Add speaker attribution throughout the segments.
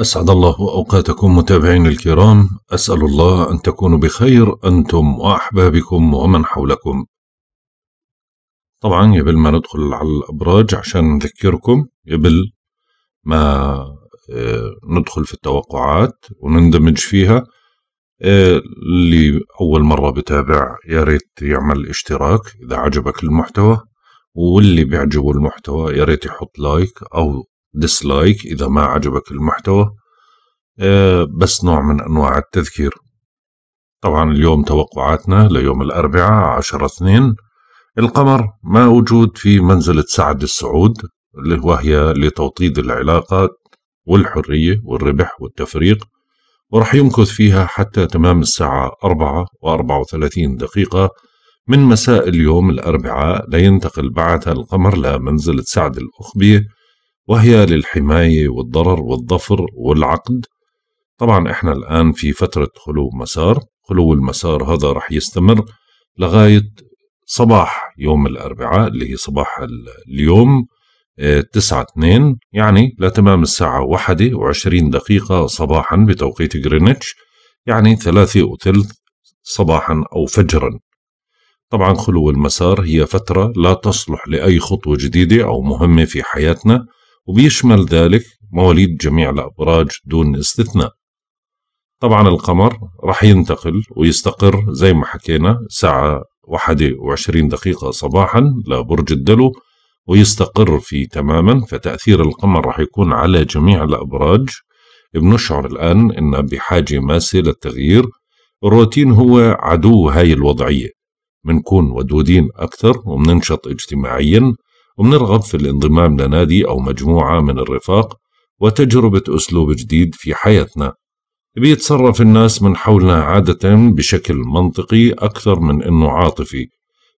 Speaker 1: أسعد الله أوقاتكم متابعين الكرام أسأل الله أن تكونوا بخير أنتم وأحبابكم ومن حولكم طبعا قبل ما ندخل على الأبراج عشان نذكركم قبل ما آه، ندخل في التوقعات ونندمج فيها آه، اللي أول مرة بتابع يا ريت يعمل اشتراك إذا عجبك المحتوى واللي بيعجبه المحتوى يا ريت يحط لايك أو ديسلايك إذا ما عجبك المحتوى آه، بس نوع من أنواع التذكير طبعا اليوم توقعاتنا ليوم الأربعاء عشر اثنين القمر ما وجود في منزلة سعد السعود اللي وهي لتوطيد العلاقات والحرية والربح والتفريق ورح يمكث فيها حتى تمام الساعة أربعة وأربعة وثلاثين دقيقة من مساء اليوم الأربعاء لينتقل بعدها القمر لمنزلة سعد الأخبية وهي للحماية والضرر والظفر والعقد طبعا احنا الآن في فترة خلو مسار خلو المسار هذا رح يستمر لغاية صباح يوم الأربعاء اللي هي صباح اليوم آه، تسعة اثنين يعني لتمام الساعة واحدة وعشرين دقيقة صباحا بتوقيت غرينتش يعني ثلاثة وثلث صباحا أو فجرا طبعا خلو المسار هي فترة لا تصلح لأي خطوة جديدة أو مهمة في حياتنا وبيشمل ذلك مواليد جميع الأبراج دون استثناء طبعا القمر رح ينتقل ويستقر زي ما حكينا ساعة واحدة وعشرين دقيقة صباحا لبرج الدلو ويستقر فيه تماما فتأثير القمر رح يكون على جميع الأبراج بنشعر الآن إنه بحاجة ماسة للتغيير الروتين هو عدو هاي الوضعية بنكون ودودين أكثر وبننشط اجتماعيا ومنرغب في الانضمام لنادي أو مجموعة من الرفاق وتجربة أسلوب جديد في حياتنا بيتصرف الناس من حولنا عادة بشكل منطقي أكثر من أنه عاطفي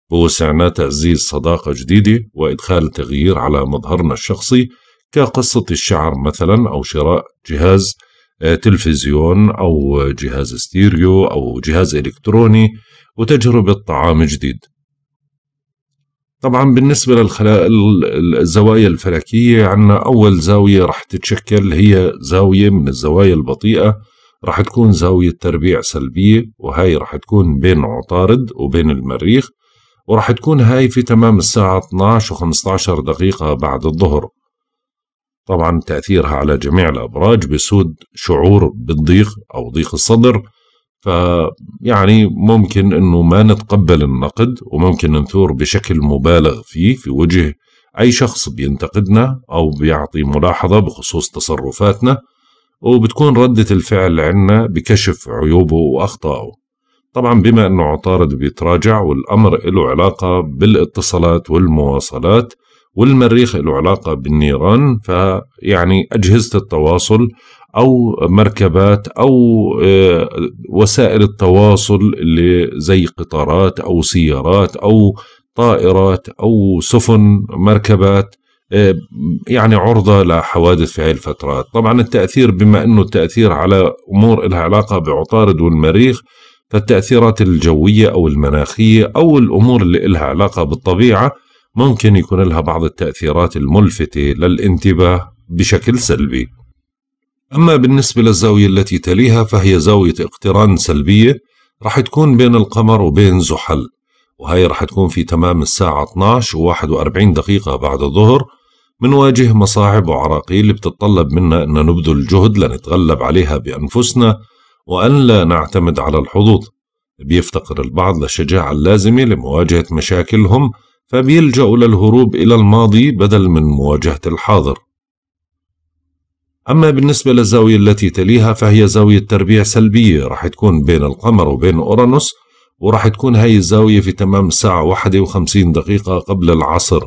Speaker 1: بوسعنا تعزيز صداقة جديدة وإدخال تغيير على مظهرنا الشخصي كقصة الشعر مثلا أو شراء جهاز آه، تلفزيون أو جهاز ستيريو أو جهاز إلكتروني وتجربة طعام جديد طبعا بالنسبة للزوايا الفلكية عندنا أول زاوية راح تتشكل هي زاوية من الزوايا البطيئة راح تكون زاوية تربيع سلبية وهي راح تكون بين عطارد وبين المريخ وراح تكون هاي في تمام الساعة 12 و15 دقيقة بعد الظهر طبعا تأثيرها على جميع الأبراج بسود شعور بالضيق أو ضيق الصدر فيعني ممكن انه ما نتقبل النقد وممكن نثور بشكل مبالغ فيه في وجه اي شخص بينتقدنا او بيعطي ملاحظه بخصوص تصرفاتنا وبتكون ردة الفعل عنا بكشف عيوبه وأخطائه طبعا بما أنه عطارد بيتراجع والأمر له علاقة بالاتصالات والمواصلات والمريخ له علاقة بالنيران فيعني أجهزة التواصل او مركبات او آه، وسائل التواصل اللي زي قطارات او سيارات او طائرات او سفن مركبات آه، يعني عرضة لحوادث في هاي الفترات طبعا التأثير بما أنه التأثير على أمور لها علاقة بعطارد والمريخ فالتأثيرات الجوية أو المناخية أو الأمور اللي لها علاقة بالطبيعة ممكن يكون لها بعض التأثيرات الملفتة للانتباه بشكل سلبي أما بالنسبة للزاوية التي تليها فهي زاوية اقتران سلبية راح تكون بين القمر وبين زحل وهي راح تكون في تمام الساعة 12 و 41 دقيقة بعد الظهر منواجه مصاعب وعراقيل بتتطلب منا أن نبذل جهد لنتغلب عليها بأنفسنا وأن لا نعتمد على الحظوظ بيفتقر البعض للشجاعة اللازمة لمواجهة مشاكلهم فبيلجأوا للهروب إلى الماضي بدل من مواجهة الحاضر أما بالنسبة للزاوية التي تليها فهي زاوية تربيع سلبية راح تكون بين القمر وبين أورانوس وراح تكون هاي الزاوية في تمام الساعة واحدة وخمسين دقيقة قبل العصر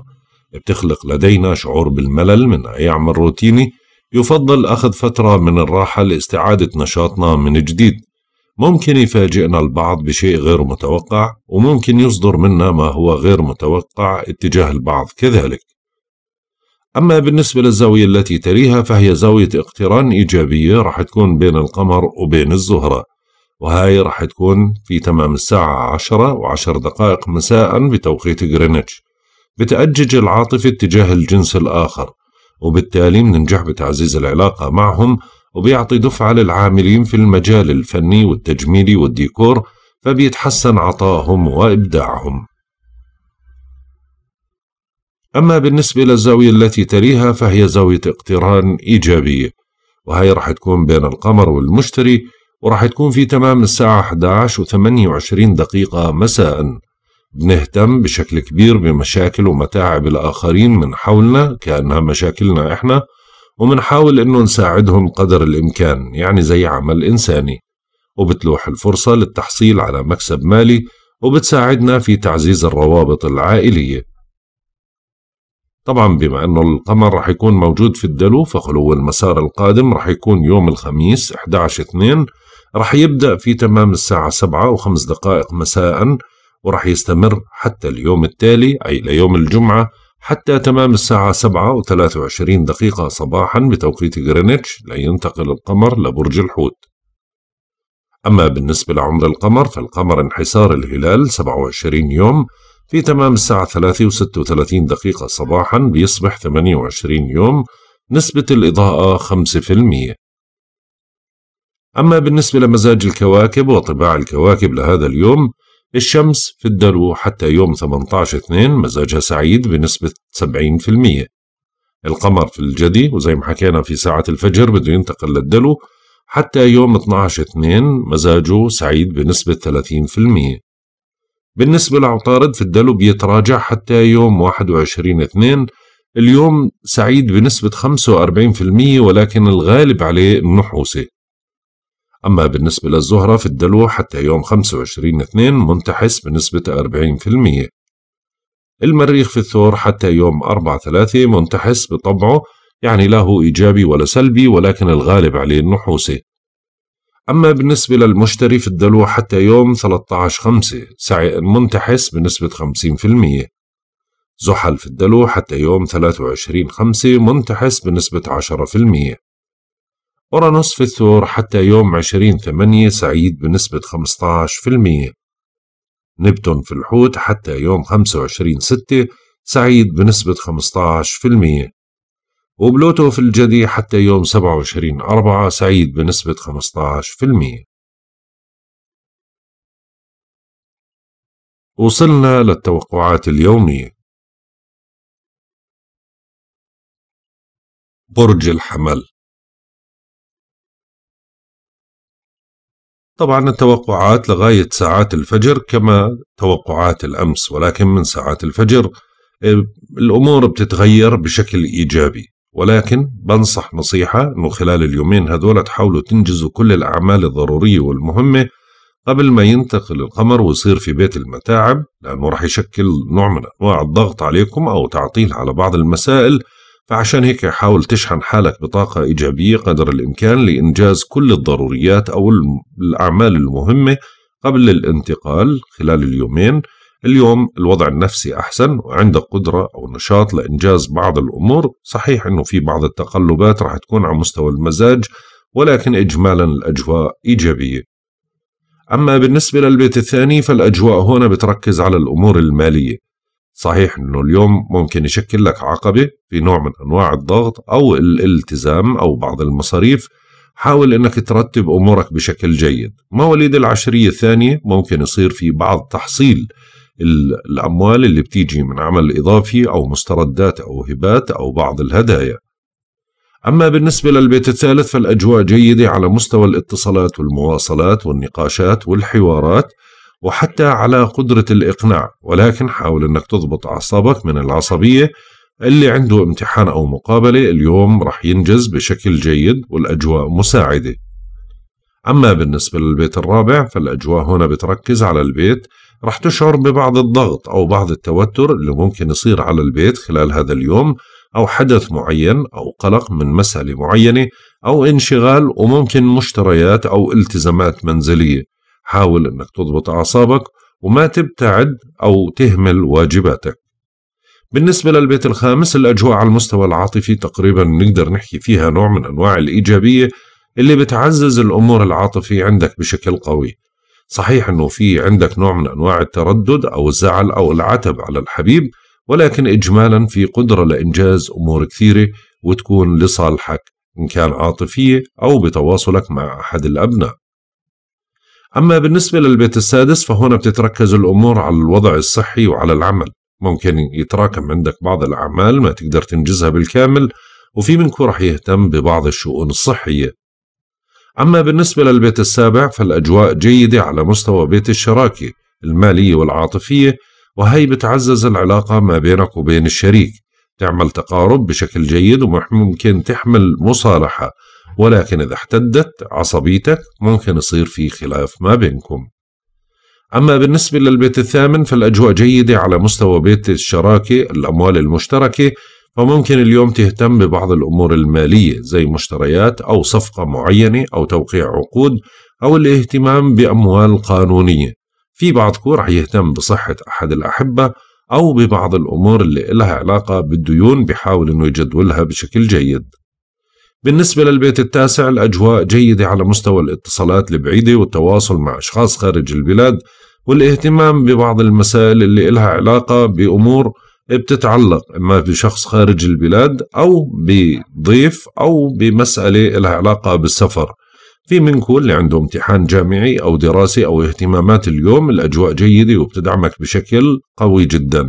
Speaker 1: بتخلق لدينا شعور بالملل من أي عمل روتيني يفضل أخذ فترة من الراحة لاستعادة نشاطنا من جديد ممكن يفاجئنا البعض بشيء غير متوقع وممكن يصدر منا ما هو غير متوقع اتجاه البعض كذلك أما بالنسبة للزاوية التي تليها فهي زاوية اقتران إيجابية راح تكون بين القمر وبين الزهرة وهاي راح تكون في تمام الساعة عشرة وعشر دقائق مساء بتوقيت غرينتش بتأجج العاطفة اتجاه الجنس الآخر وبالتالي بننجح بتعزيز العلاقة معهم وبيعطي دفعة للعاملين في المجال الفني والتجميلي والديكور فبيتحسن عطائهم وإبداعهم أما بالنسبة للزاوية التي تليها فهي زاوية اقتران إيجابية وهي راح تكون بين القمر والمشتري وراح تكون في تمام الساعة 11 و28 دقيقة مساء بنهتم بشكل كبير بمشاكل ومتاعب الآخرين من حولنا كأنها مشاكلنا إحنا ومنحاول أنه نساعدهم قدر الإمكان يعني زي عمل إنساني وبتلوح الفرصة للتحصيل على مكسب مالي وبتساعدنا في تعزيز الروابط العائلية طبعا بما أنه القمر رح يكون موجود في الدلو فخلو المسار القادم رح يكون يوم الخميس 11/2 رح يبدأ في تمام الساعة 7 وخمس دقائق مساء ورح يستمر حتى اليوم التالي أي ليوم الجمعة حتى تمام الساعة 7 و23 دقيقة صباحا بتوقيت غرينتش لينتقل القمر لبرج الحوت أما بالنسبة لعمر القمر فالقمر انحسار الهلال 27 يوم في تمام الساعة 3 و36 دقيقة صباحا بيصبح 28 يوم نسبة الإضاءة 5% أما بالنسبة لمزاج الكواكب وطباع الكواكب لهذا اليوم الشمس في الدلو حتى يوم 18/2 مزاجها سعيد بنسبة 70% القمر في الجدي وزي ما حكينا في ساعة الفجر بده ينتقل للدلو حتى يوم 12/2 مزاجه سعيد بنسبة 30% بالنسبة لعطارد فالدلو بيتراجع حتى يوم 21 اثنين اليوم سعيد بنسبة 45% ولكن الغالب عليه النحوسة أما بالنسبة للزهرة في الدلو حتى يوم 25 اثنين منتحس بنسبة 40% المريخ في الثور حتى يوم 4 ثلاثة منتحس بطبعه يعني لا هو إيجابي ولا سلبي ولكن الغالب عليه النحوسة أما بالنسبة للمشتري في الدلو حتى يوم 13/5 سعي منتحس بنسبة 50% زحل في الدلو حتى يوم 23/5 منتحس بنسبة 10% أورانوس في الثور حتى يوم 20/8 سعيد بنسبة 15% نبتون في الحوت حتى يوم 25/6 سعيد بنسبة 15% وبلوتو في الجدي حتى يوم 27
Speaker 2: أربعة سعيد بنسبة 15% وصلنا للتوقعات اليومية برج الحمل طبعا التوقعات لغاية ساعات
Speaker 1: الفجر كما توقعات الأمس ولكن من ساعات الفجر آه، الأمور بتتغير بشكل إيجابي ولكن بنصح نصيحة أنه خلال اليومين هذول تحاولوا تنجزوا كل الأعمال الضرورية والمهمة قبل ما ينتقل القمر ويصير في بيت المتاعب لأنه راح يشكل نوع من أنواع الضغط عليكم أو تعطيل على بعض المسائل فعشان هيك حاول تشحن حالك بطاقة إيجابية قدر الإمكان لإنجاز كل الضروريات أو الأعمال المهمة قبل الانتقال خلال اليومين اليوم الوضع النفسي أحسن وعندك قدرة أو نشاط لإنجاز بعض الأمور صحيح أنه في بعض التقلبات راح تكون على مستوى المزاج ولكن إجمالا الأجواء إيجابية أما بالنسبة للبيت الثاني فالأجواء هنا بتركز على الأمور المالية صحيح أنه اليوم ممكن يشكل لك عقبة في نوع من أنواع الضغط أو الالتزام أو بعض المصاريف حاول أنك ترتب أمورك بشكل جيد مواليد العشرية الثانية ممكن يصير في بعض تحصيل الأموال اللي بتيجي من عمل إضافي أو مستردات أو هبات أو بعض الهدايا أما بالنسبة للبيت الثالث فالأجواء جيدة على مستوى الاتصالات والمواصلات والنقاشات والحوارات وحتى على قدرة الإقناع ولكن حاول أنك تضبط أعصابك من العصبية اللي عنده امتحان أو مقابلة اليوم رح ينجز بشكل جيد والأجواء مساعدة أما بالنسبة للبيت الرابع فالأجواء هنا بتركز على البيت رح تشعر ببعض الضغط أو بعض التوتر اللي ممكن يصير على البيت خلال هذا اليوم أو حدث معين أو قلق من مسألة معينة أو انشغال وممكن مشتريات أو التزامات منزلية حاول أنك تضبط أعصابك وما تبتعد أو تهمل واجباتك بالنسبة للبيت الخامس الأجواء على المستوى العاطفي تقريبا نقدر نحكي فيها نوع من أنواع الإيجابية اللي بتعزز الأمور العاطفية عندك بشكل قوي صحيح انه في عندك نوع من انواع التردد او الزعل او العتب على الحبيب ولكن اجمالا في قدره لانجاز امور كثيره وتكون لصالحك ان كان عاطفيه او بتواصلك مع احد الابناء. اما بالنسبه للبيت السادس فهنا بتتركز الامور على الوضع الصحي وعلى العمل، ممكن يتراكم عندك بعض الاعمال ما تقدر تنجزها بالكامل وفي منكم رح يهتم ببعض الشؤون الصحيه أما بالنسبة للبيت السابع فالأجواء جيدة على مستوى بيت الشراكة المالية والعاطفية وهي بتعزز العلاقة ما بينك وبين الشريك تعمل تقارب بشكل جيد وممكن تحمل مصالحة ولكن إذا احتدت عصبيتك ممكن يصير في خلاف ما بينكم أما بالنسبة للبيت الثامن فالأجواء جيدة على مستوى بيت الشراكة الأموال المشتركة فممكن اليوم تهتم ببعض الأمور المالية زي مشتريات أو صفقة معينة أو توقيع عقود أو الاهتمام بأموال قانونية في بعضكم رح يهتم بصحة أحد الأحبة أو ببعض الأمور اللي إلها علاقة بالديون بحاول إنه يجدولها بشكل جيد بالنسبة للبيت التاسع الأجواء جيدة على مستوى الاتصالات البعيدة والتواصل مع أشخاص خارج البلاد والاهتمام ببعض المسائل اللي إلها علاقة بأمور بتتعلق إما بشخص خارج البلاد أو بضيف أو بمسألة لها علاقة بالسفر في منكم اللي عنده امتحان جامعي أو دراسي أو اهتمامات اليوم الأجواء جيدة وبتدعمك بشكل قوي جدا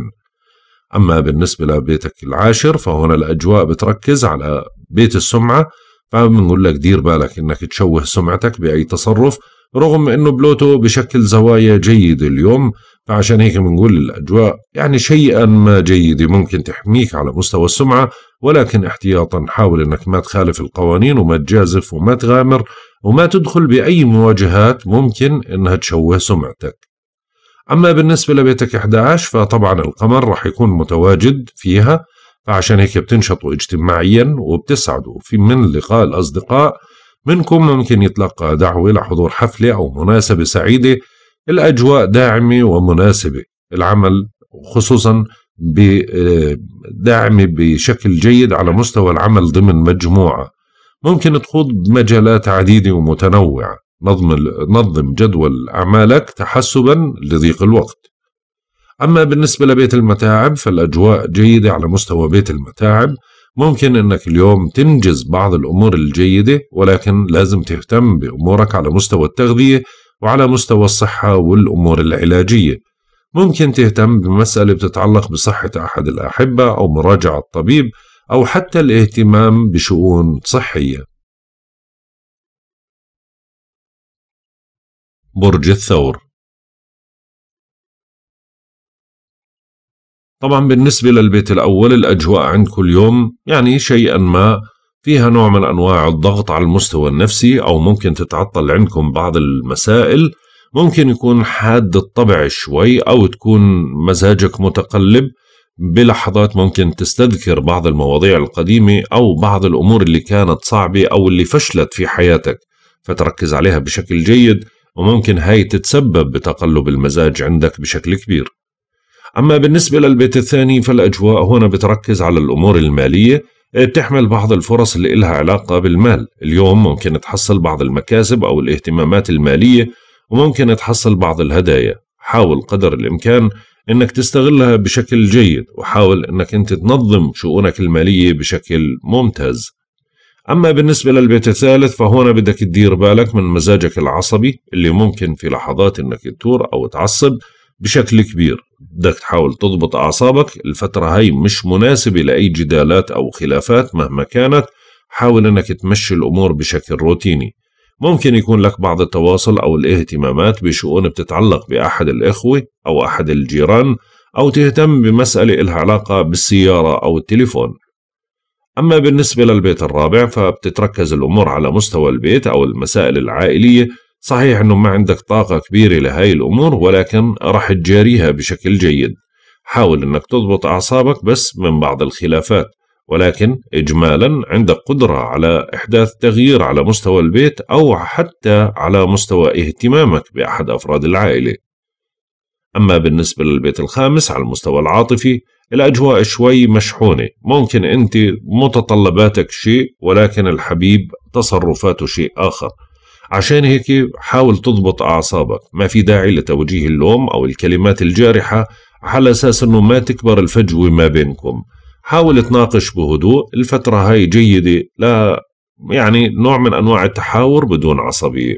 Speaker 1: أما بالنسبة لبيتك العاشر فهنا الأجواء بتركز على بيت السمعة فبنقول لك دير بالك إنك تشوه سمعتك بأي تصرف رغم انه بلوتو بشكل زوايا جيدة اليوم فعشان هيك بنقول الاجواء يعني شيئا ما جيدة ممكن تحميك على مستوى السمعة ولكن احتياطا حاول انك ما تخالف القوانين وما تجازف وما تغامر وما تدخل باي مواجهات ممكن انها تشوه سمعتك اما بالنسبة لبيتك 11 فطبعا القمر رح يكون متواجد فيها فعشان هيك بتنشطوا اجتماعيا وبتسعدوا في من لقاء الاصدقاء منكم ممكن يتلقى دعوة لحضور حفلة أو مناسبة سعيدة الأجواء داعمة ومناسبة العمل خصوصا داعمة بشكل جيد على مستوى العمل ضمن مجموعة ممكن تخوض مجالات عديدة ومتنوعة نظم, نظم جدول أعمالك تحسبا لضيق الوقت أما بالنسبة لبيت المتاعب فالأجواء جيدة على مستوى بيت المتاعب ممكن انك اليوم تنجز بعض الامور الجيدة ولكن لازم تهتم بامورك على مستوى التغذية وعلى مستوى الصحة والامور العلاجية ممكن تهتم بمسألة بتتعلق بصحة احد الاحبة او مراجعة
Speaker 2: الطبيب او حتى الاهتمام بشؤون صحية برج الثور طبعا بالنسبة للبيت الأول
Speaker 1: الأجواء كل اليوم يعني شيئا ما فيها نوع من أنواع الضغط على المستوى النفسي أو ممكن تتعطل عندكم بعض المسائل ممكن يكون حاد الطبع شوي أو تكون مزاجك متقلب بلحظات ممكن تستذكر بعض المواضيع القديمة أو بعض الأمور اللي كانت صعبة أو اللي فشلت في حياتك فتركز عليها بشكل جيد وممكن هاي تتسبب بتقلب المزاج عندك بشكل كبير أما بالنسبة للبيت الثاني فالأجواء هنا بتركز على الأمور المالية آه، بتحمل بعض الفرص اللي إلها علاقة بالمال اليوم ممكن تحصل بعض المكاسب أو الاهتمامات المالية وممكن تحصل بعض الهدايا حاول قدر الإمكان أنك تستغلها بشكل جيد وحاول أنك أنت تنظم شؤونك المالية بشكل ممتاز أما بالنسبة للبيت الثالث فهنا بدك تدير بالك من مزاجك العصبي اللي ممكن في لحظات أنك تثور أو تعصب بشكل كبير بدك تحاول تضبط أعصابك الفترة هاي مش مناسبة لأي جدالات أو خلافات مهما كانت حاول أنك تمشي الأمور بشكل روتيني ممكن يكون لك بعض التواصل أو الاهتمامات بشؤون بتتعلق بأحد الإخوة أو أحد الجيران أو تهتم بمسألة إلها علاقة بالسيارة أو التليفون أما بالنسبة للبيت الرابع فبتتركز الأمور على مستوى البيت أو المسائل العائلية صحيح أنه ما عندك طاقة كبيرة لهاي الأمور ولكن راح تجاريها بشكل جيد حاول أنك تضبط أعصابك بس من بعض الخلافات ولكن إجمالا عندك قدرة على إحداث تغيير على مستوى البيت أو حتى على مستوى اهتمامك بأحد أفراد العائلة أما بالنسبة للبيت الخامس على المستوى العاطفي الأجواء شوي مشحونة ممكن أنت متطلباتك شيء ولكن الحبيب تصرفاته شيء آخر عشان هيك حاول تضبط أعصابك ما في داعي لتوجيه اللوم أو الكلمات الجارحة على أساس أنه ما تكبر الفجوة ما بينكم حاول تناقش بهدوء الفترة هاي جيدة لا يعني نوع من أنواع التحاور بدون عصبية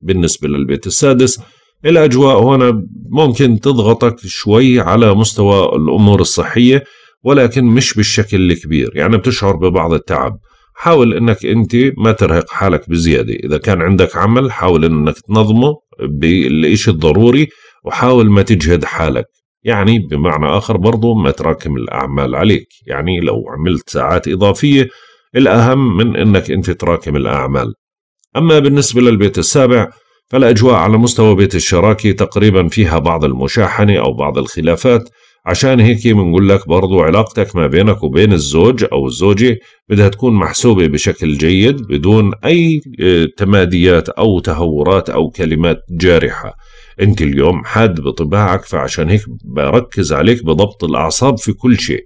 Speaker 1: بالنسبة للبيت السادس الأجواء هنا ممكن تضغطك شوي على مستوى الأمور الصحية ولكن مش بالشكل الكبير يعني بتشعر ببعض التعب حاول انك انت ما ترهق حالك بزياده اذا كان عندك عمل حاول انك تنظمه بالشيء الضروري وحاول ما تجهد حالك يعني بمعنى اخر برضو ما تراكم الاعمال عليك يعني لو عملت ساعات اضافيه الاهم من انك انت تراكم الاعمال اما بالنسبه للبيت السابع فالاجواء على مستوى بيت الشراكه تقريبا فيها بعض المشاحنه او بعض الخلافات عشان هيك بنقول لك برضو علاقتك ما بينك وبين الزوج أو الزوجة بدها تكون محسوبة بشكل جيد بدون أي آه، تماديات أو تهورات أو كلمات جارحة أنت اليوم حاد بطباعك فعشان هيك بركز عليك بضبط الأعصاب في كل شيء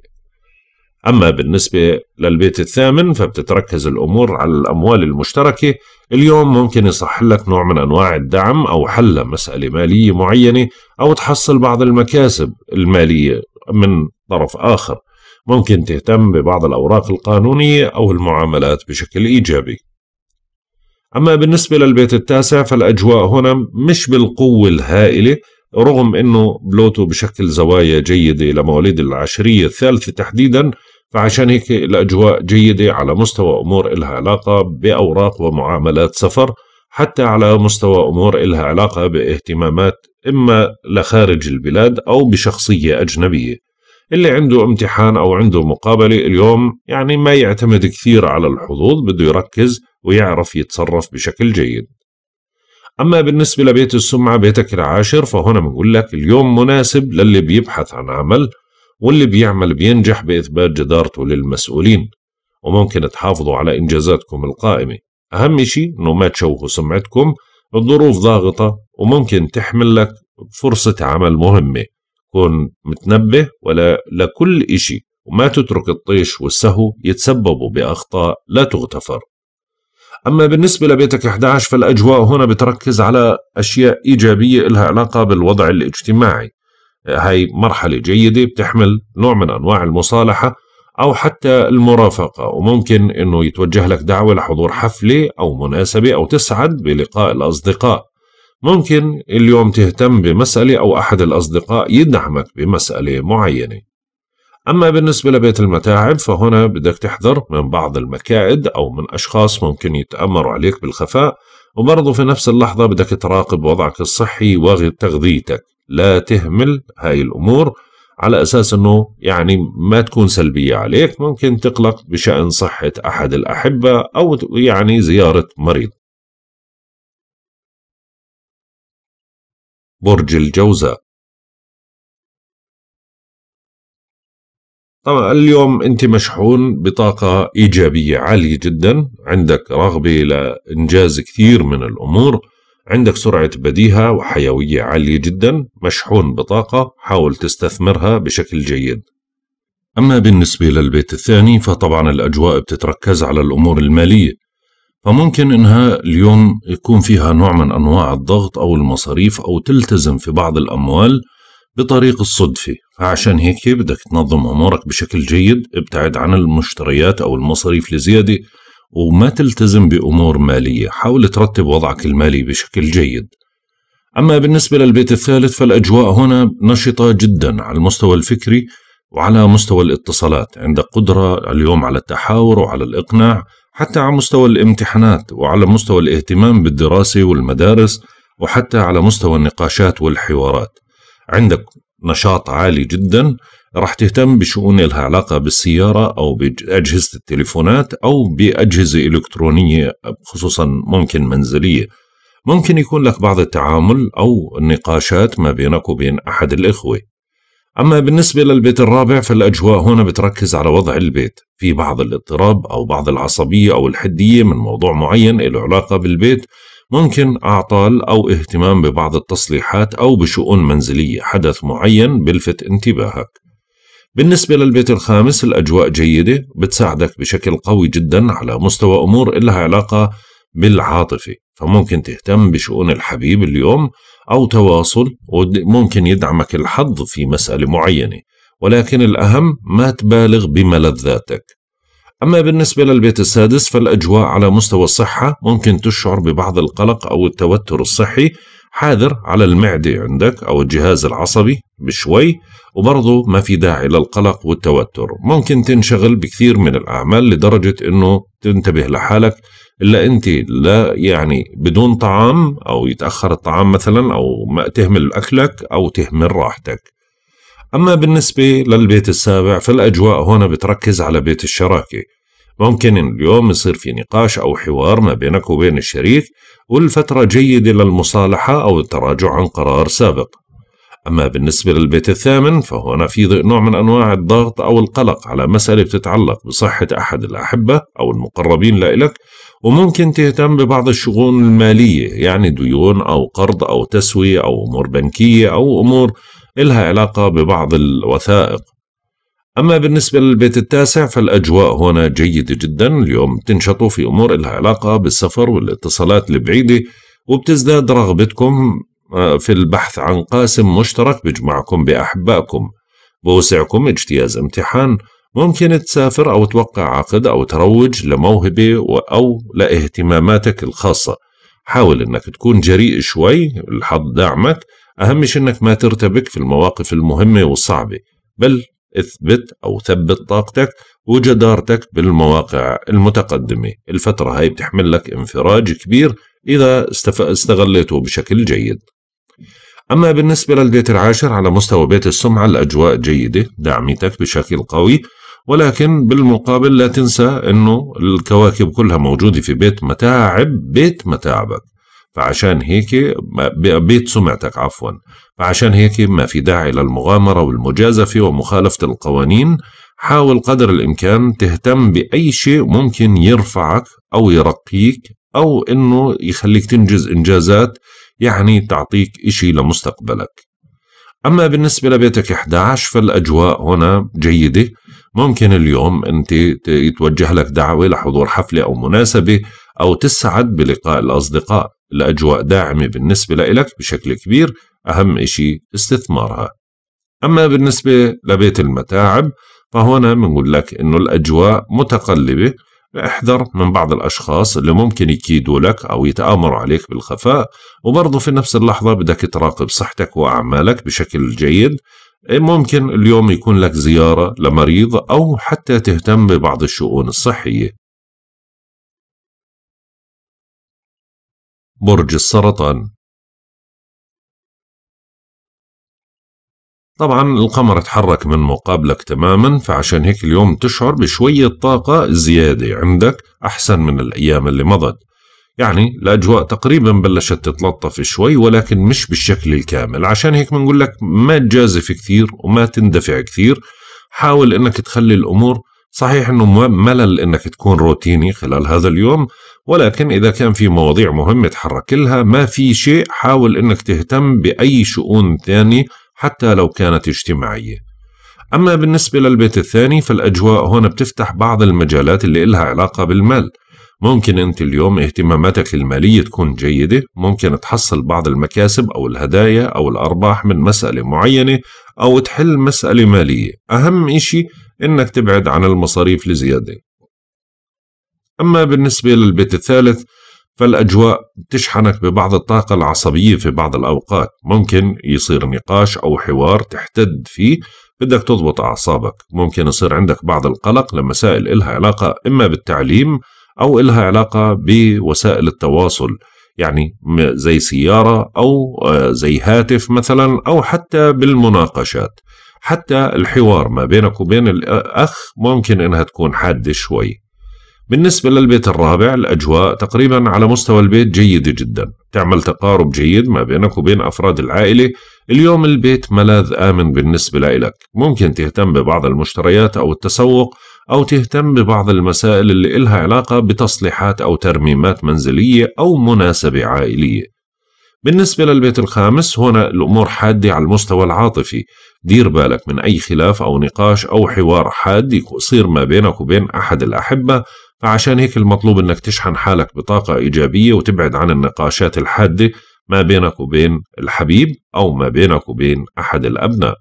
Speaker 1: أما بالنسبة للبيت الثامن فبتتركز الأمور على الأموال المشتركة اليوم ممكن يصح لك نوع من أنواع الدعم أو حل مسألة مالية معينة أو تحصل بعض المكاسب المالية من طرف آخر ممكن تهتم ببعض الأوراق القانونية أو المعاملات بشكل إيجابي أما بالنسبة للبيت التاسع فالأجواء هنا مش بالقوة الهائلة رغم أنه بلوتو بشكل زوايا جيدة لمواليد العشرية الثالثة تحديداً فعشان هيك الأجواء جيدة على مستوى أمور إلها علاقة بأوراق ومعاملات سفر حتى على مستوى أمور إلها علاقة باهتمامات إما لخارج البلاد أو بشخصية أجنبية اللي عنده امتحان أو عنده مقابلة اليوم يعني ما يعتمد كثير على الحظوظ بده يركز ويعرف يتصرف بشكل جيد أما بالنسبة لبيت السمعة بيتك العاشر فهنا بنقول لك اليوم مناسب للي بيبحث عن عمل واللي بيعمل بينجح بإثبات جدارته للمسؤولين وممكن تحافظوا على إنجازاتكم القائمة أهم شيء أنه ما تشوهوا سمعتكم الظروف ضاغطة وممكن تحمل لك فرصة عمل مهمة كن متنبه ولا لكل إشي وما تترك الطيش والسهو يتسببوا بأخطاء لا تغتفر أما بالنسبة لبيتك 11 فالأجواء هنا بتركز على أشياء إيجابية إلها علاقة بالوضع الاجتماعي هاي مرحلة جيدة بتحمل نوع من أنواع المصالحة أو حتى المرافقة وممكن أنه يتوجه لك دعوة لحضور حفلة أو مناسبة أو تسعد بلقاء الأصدقاء ممكن اليوم تهتم بمسألة أو أحد الأصدقاء يدعمك بمسألة معينة أما بالنسبة لبيت المتاعب فهنا بدك تحذر من بعض المكائد أو من أشخاص ممكن يتأمروا عليك بالخفاء وبرضه في نفس اللحظة بدك تراقب وضعك الصحي وتغذيتك لا تهمل هاي الأمور على أساس أنه يعني ما تكون سلبية
Speaker 2: عليك ممكن تقلق بشأن صحة أحد الأحبة أو يعني زيارة مريض برج الجوزاء طبعا اليوم انت مشحون بطاقة ايجابية عالية جدا عندك رغبة لانجاز
Speaker 1: كثير من الامور عندك سرعة بديهة وحيوية عالية جدا مشحون بطاقة حاول تستثمرها بشكل جيد أما بالنسبة للبيت الثاني فطبعا الأجواء بتتركز على الأمور المالية فممكن إنها اليوم يكون فيها نوع من أنواع الضغط أو المصاريف أو تلتزم في بعض الأموال بطريق الصدفة فعشان هيك بدك تنظم أمورك بشكل جيد ابتعد عن المشتريات أو المصاريف لزيادة وما تلتزم بأمور مالية حاول ترتب وضعك المالي بشكل جيد أما بالنسبة للبيت الثالث فالأجواء هنا نشطة جدا على المستوى الفكري وعلى مستوى الاتصالات عندك قدرة اليوم على التحاور وعلى الإقناع حتى على مستوى الامتحانات وعلى مستوى الاهتمام بالدراسة والمدارس وحتى على مستوى النقاشات والحوارات عندك نشاط عالي جدا راح تهتم بشؤون لها علاقة بالسيارة أو بأجهزة التليفونات أو بأجهزة إلكترونية خصوصا ممكن منزلية ممكن يكون لك بعض التعامل أو النقاشات ما بينك وبين أحد الإخوة أما بالنسبة للبيت الرابع فالأجواء هنا بتركز على وضع البيت في بعض الاضطراب أو بعض العصبية أو الحدية من موضوع معين له علاقة بالبيت ممكن أعطال أو اهتمام ببعض التصليحات أو بشؤون منزلية حدث معين بلفت انتباهك بالنسبة للبيت الخامس الأجواء جيدة بتساعدك بشكل قوي جدا على مستوى أمور إلها علاقة بالعاطفة فممكن تهتم بشؤون الحبيب اليوم أو تواصل وممكن يدعمك الحظ في مسألة معينة ولكن الأهم ما تبالغ بملذاتك أما بالنسبة للبيت السادس فالأجواء على مستوى الصحة ممكن تشعر ببعض القلق أو التوتر الصحي حاذر على المعدة عندك أو الجهاز العصبي بشوي وبرضه ما في داعي للقلق والتوتر ممكن تنشغل بكثير من الأعمال لدرجة أنه تنتبه لحالك إلا أنت لا يعني بدون طعام أو يتأخر الطعام مثلا أو ما تهمل أكلك أو تهمل راحتك أما بالنسبة للبيت السابع فالأجواء هنا بتركز على بيت الشراكة ممكن اليوم يصير في نقاش أو حوار ما بينك وبين الشريك والفترة جيدة للمصالحة أو التراجع عن قرار سابق أما بالنسبة للبيت الثامن فهنا في نوع من أنواع الضغط أو القلق على مسألة بتتعلق بصحة أحد الأحبة أو المقربين لإلك وممكن تهتم ببعض الشؤون المالية يعني ديون أو قرض أو تسوية أو أمور بنكية أو أمور إلها علاقة ببعض الوثائق أما بالنسبة للبيت التاسع فالأجواء هنا جيدة جدا اليوم تنشطوا في أمور إلها علاقة بالسفر والاتصالات البعيدة وبتزداد رغبتكم في البحث عن قاسم مشترك بيجمعكم بأحبائكم بوسعكم اجتياز امتحان ممكن تسافر أو توقع عقد أو تروج لموهبة أو لاهتماماتك الخاصة حاول أنك تكون جريء شوي الحظ دعمك أهم شيء أنك ما ترتبك في المواقف المهمة والصعبة بل اثبت أو ثبت طاقتك وجدارتك بالمواقع المتقدمة الفترة هاي بتحمل لك انفراج كبير إذا استغليته بشكل جيد أما بالنسبة للبيت العاشر على مستوى بيت السمعة الأجواء جيدة دعمتك بشكل قوي ولكن بالمقابل لا تنسى أنه الكواكب كلها موجودة في بيت متاعب بيت متاعبك فعشان هيك بيت سمعتك عفوا فعشان هيك ما في داعي للمغامرة والمجازفة ومخالفة القوانين حاول قدر الإمكان تهتم بأي شيء ممكن يرفعك أو يرقيك أو أنه يخليك تنجز إنجازات يعني تعطيك إشي لمستقبلك أما بالنسبة لبيتك 11 فالأجواء هنا جيدة ممكن اليوم أنت يتوجه لك دعوة لحضور حفلة أو مناسبة أو تسعد بلقاء الأصدقاء الأجواء داعمة بالنسبة لك بشكل كبير أهم إشي استثمارها أما بالنسبة لبيت المتاعب فهنا بنقول لك أنه الأجواء متقلبة احذر من بعض الأشخاص اللي ممكن يكيدوا لك أو يتآمروا عليك بالخفاء وبرضه في نفس اللحظة بدك تراقب صحتك وأعمالك بشكل جيد إيه، ممكن اليوم يكون لك زيارة لمريض أو حتى
Speaker 2: تهتم ببعض الشؤون الصحية برج السرطان طبعا القمر تحرك من مقابلك تماما فعشان هيك اليوم
Speaker 1: تشعر بشوية طاقة زيادة عندك أحسن من الأيام اللي مضت يعني الأجواء تقريبا بلشت تتلطف شوي ولكن مش بالشكل الكامل عشان هيك بنقول لك ما تجازف كثير وما تندفع كثير حاول أنك تخلي الأمور صحيح أنه ملل أنك تكون روتيني خلال هذا اليوم ولكن إذا كان في مواضيع مهمة تحرك لها ما في شيء حاول أنك تهتم بأي شؤون ثانية حتى لو كانت اجتماعية أما بالنسبة للبيت الثاني فالأجواء هون بتفتح بعض المجالات اللي إلها علاقة بالمال ممكن أنت اليوم اهتماماتك المالية تكون جيدة ممكن تحصل بعض المكاسب أو الهدايا أو الأرباح من مسألة معينة أو تحل مسألة مالية أهم إشي أنك تبعد عن المصاريف لزيادة أما بالنسبة للبيت الثالث فالأجواء تشحنك ببعض الطاقة العصبية في بعض الأوقات ممكن يصير نقاش أو حوار تحتد فيه بدك تضبط أعصابك ممكن يصير عندك بعض القلق لمسائل إلها علاقة إما بالتعليم أو إلها علاقة بوسائل التواصل يعني زي سيارة أو آه، زي هاتف مثلا أو حتى بالمناقشات حتى الحوار ما بينك وبين الأخ ممكن إنها تكون حادة شوي بالنسبة للبيت الرابع الأجواء تقريبا على مستوى البيت جيدة جدا تعمل تقارب جيد ما بينك وبين أفراد العائلة اليوم البيت ملاذ آمن بالنسبة لإلك ممكن تهتم ببعض المشتريات أو التسوق أو تهتم ببعض المسائل اللي إلها علاقة بتصليحات أو ترميمات منزلية أو مناسبة عائلية بالنسبة للبيت الخامس هنا الأمور حادة على المستوى العاطفي دير بالك من أي خلاف أو نقاش أو حوار حاد يصير ما بينك وبين أحد الأحبة فعشان هيك المطلوب انك تشحن حالك بطاقة ايجابية وتبعد عن النقاشات الحادة ما بينك وبين الحبيب او ما بينك وبين احد الابناء.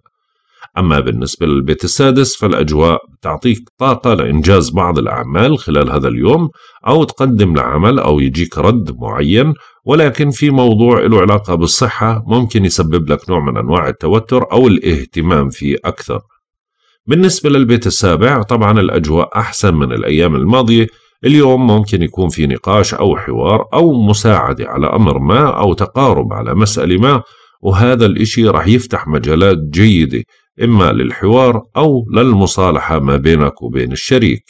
Speaker 1: اما بالنسبة للبيت السادس فالاجواء بتعطيك طاقة لانجاز بعض الاعمال خلال هذا اليوم او تقدم لعمل او يجيك رد معين ولكن في موضوع له علاقة بالصحة ممكن يسبب لك نوع من انواع التوتر او الاهتمام فيه اكثر. بالنسبة للبيت السابع طبعا الأجواء أحسن من الأيام الماضية اليوم ممكن يكون في نقاش أو حوار أو مساعدة على أمر ما أو تقارب على مسألة ما وهذا الإشي رح يفتح مجالات جيدة إما للحوار أو للمصالحة ما بينك وبين الشريك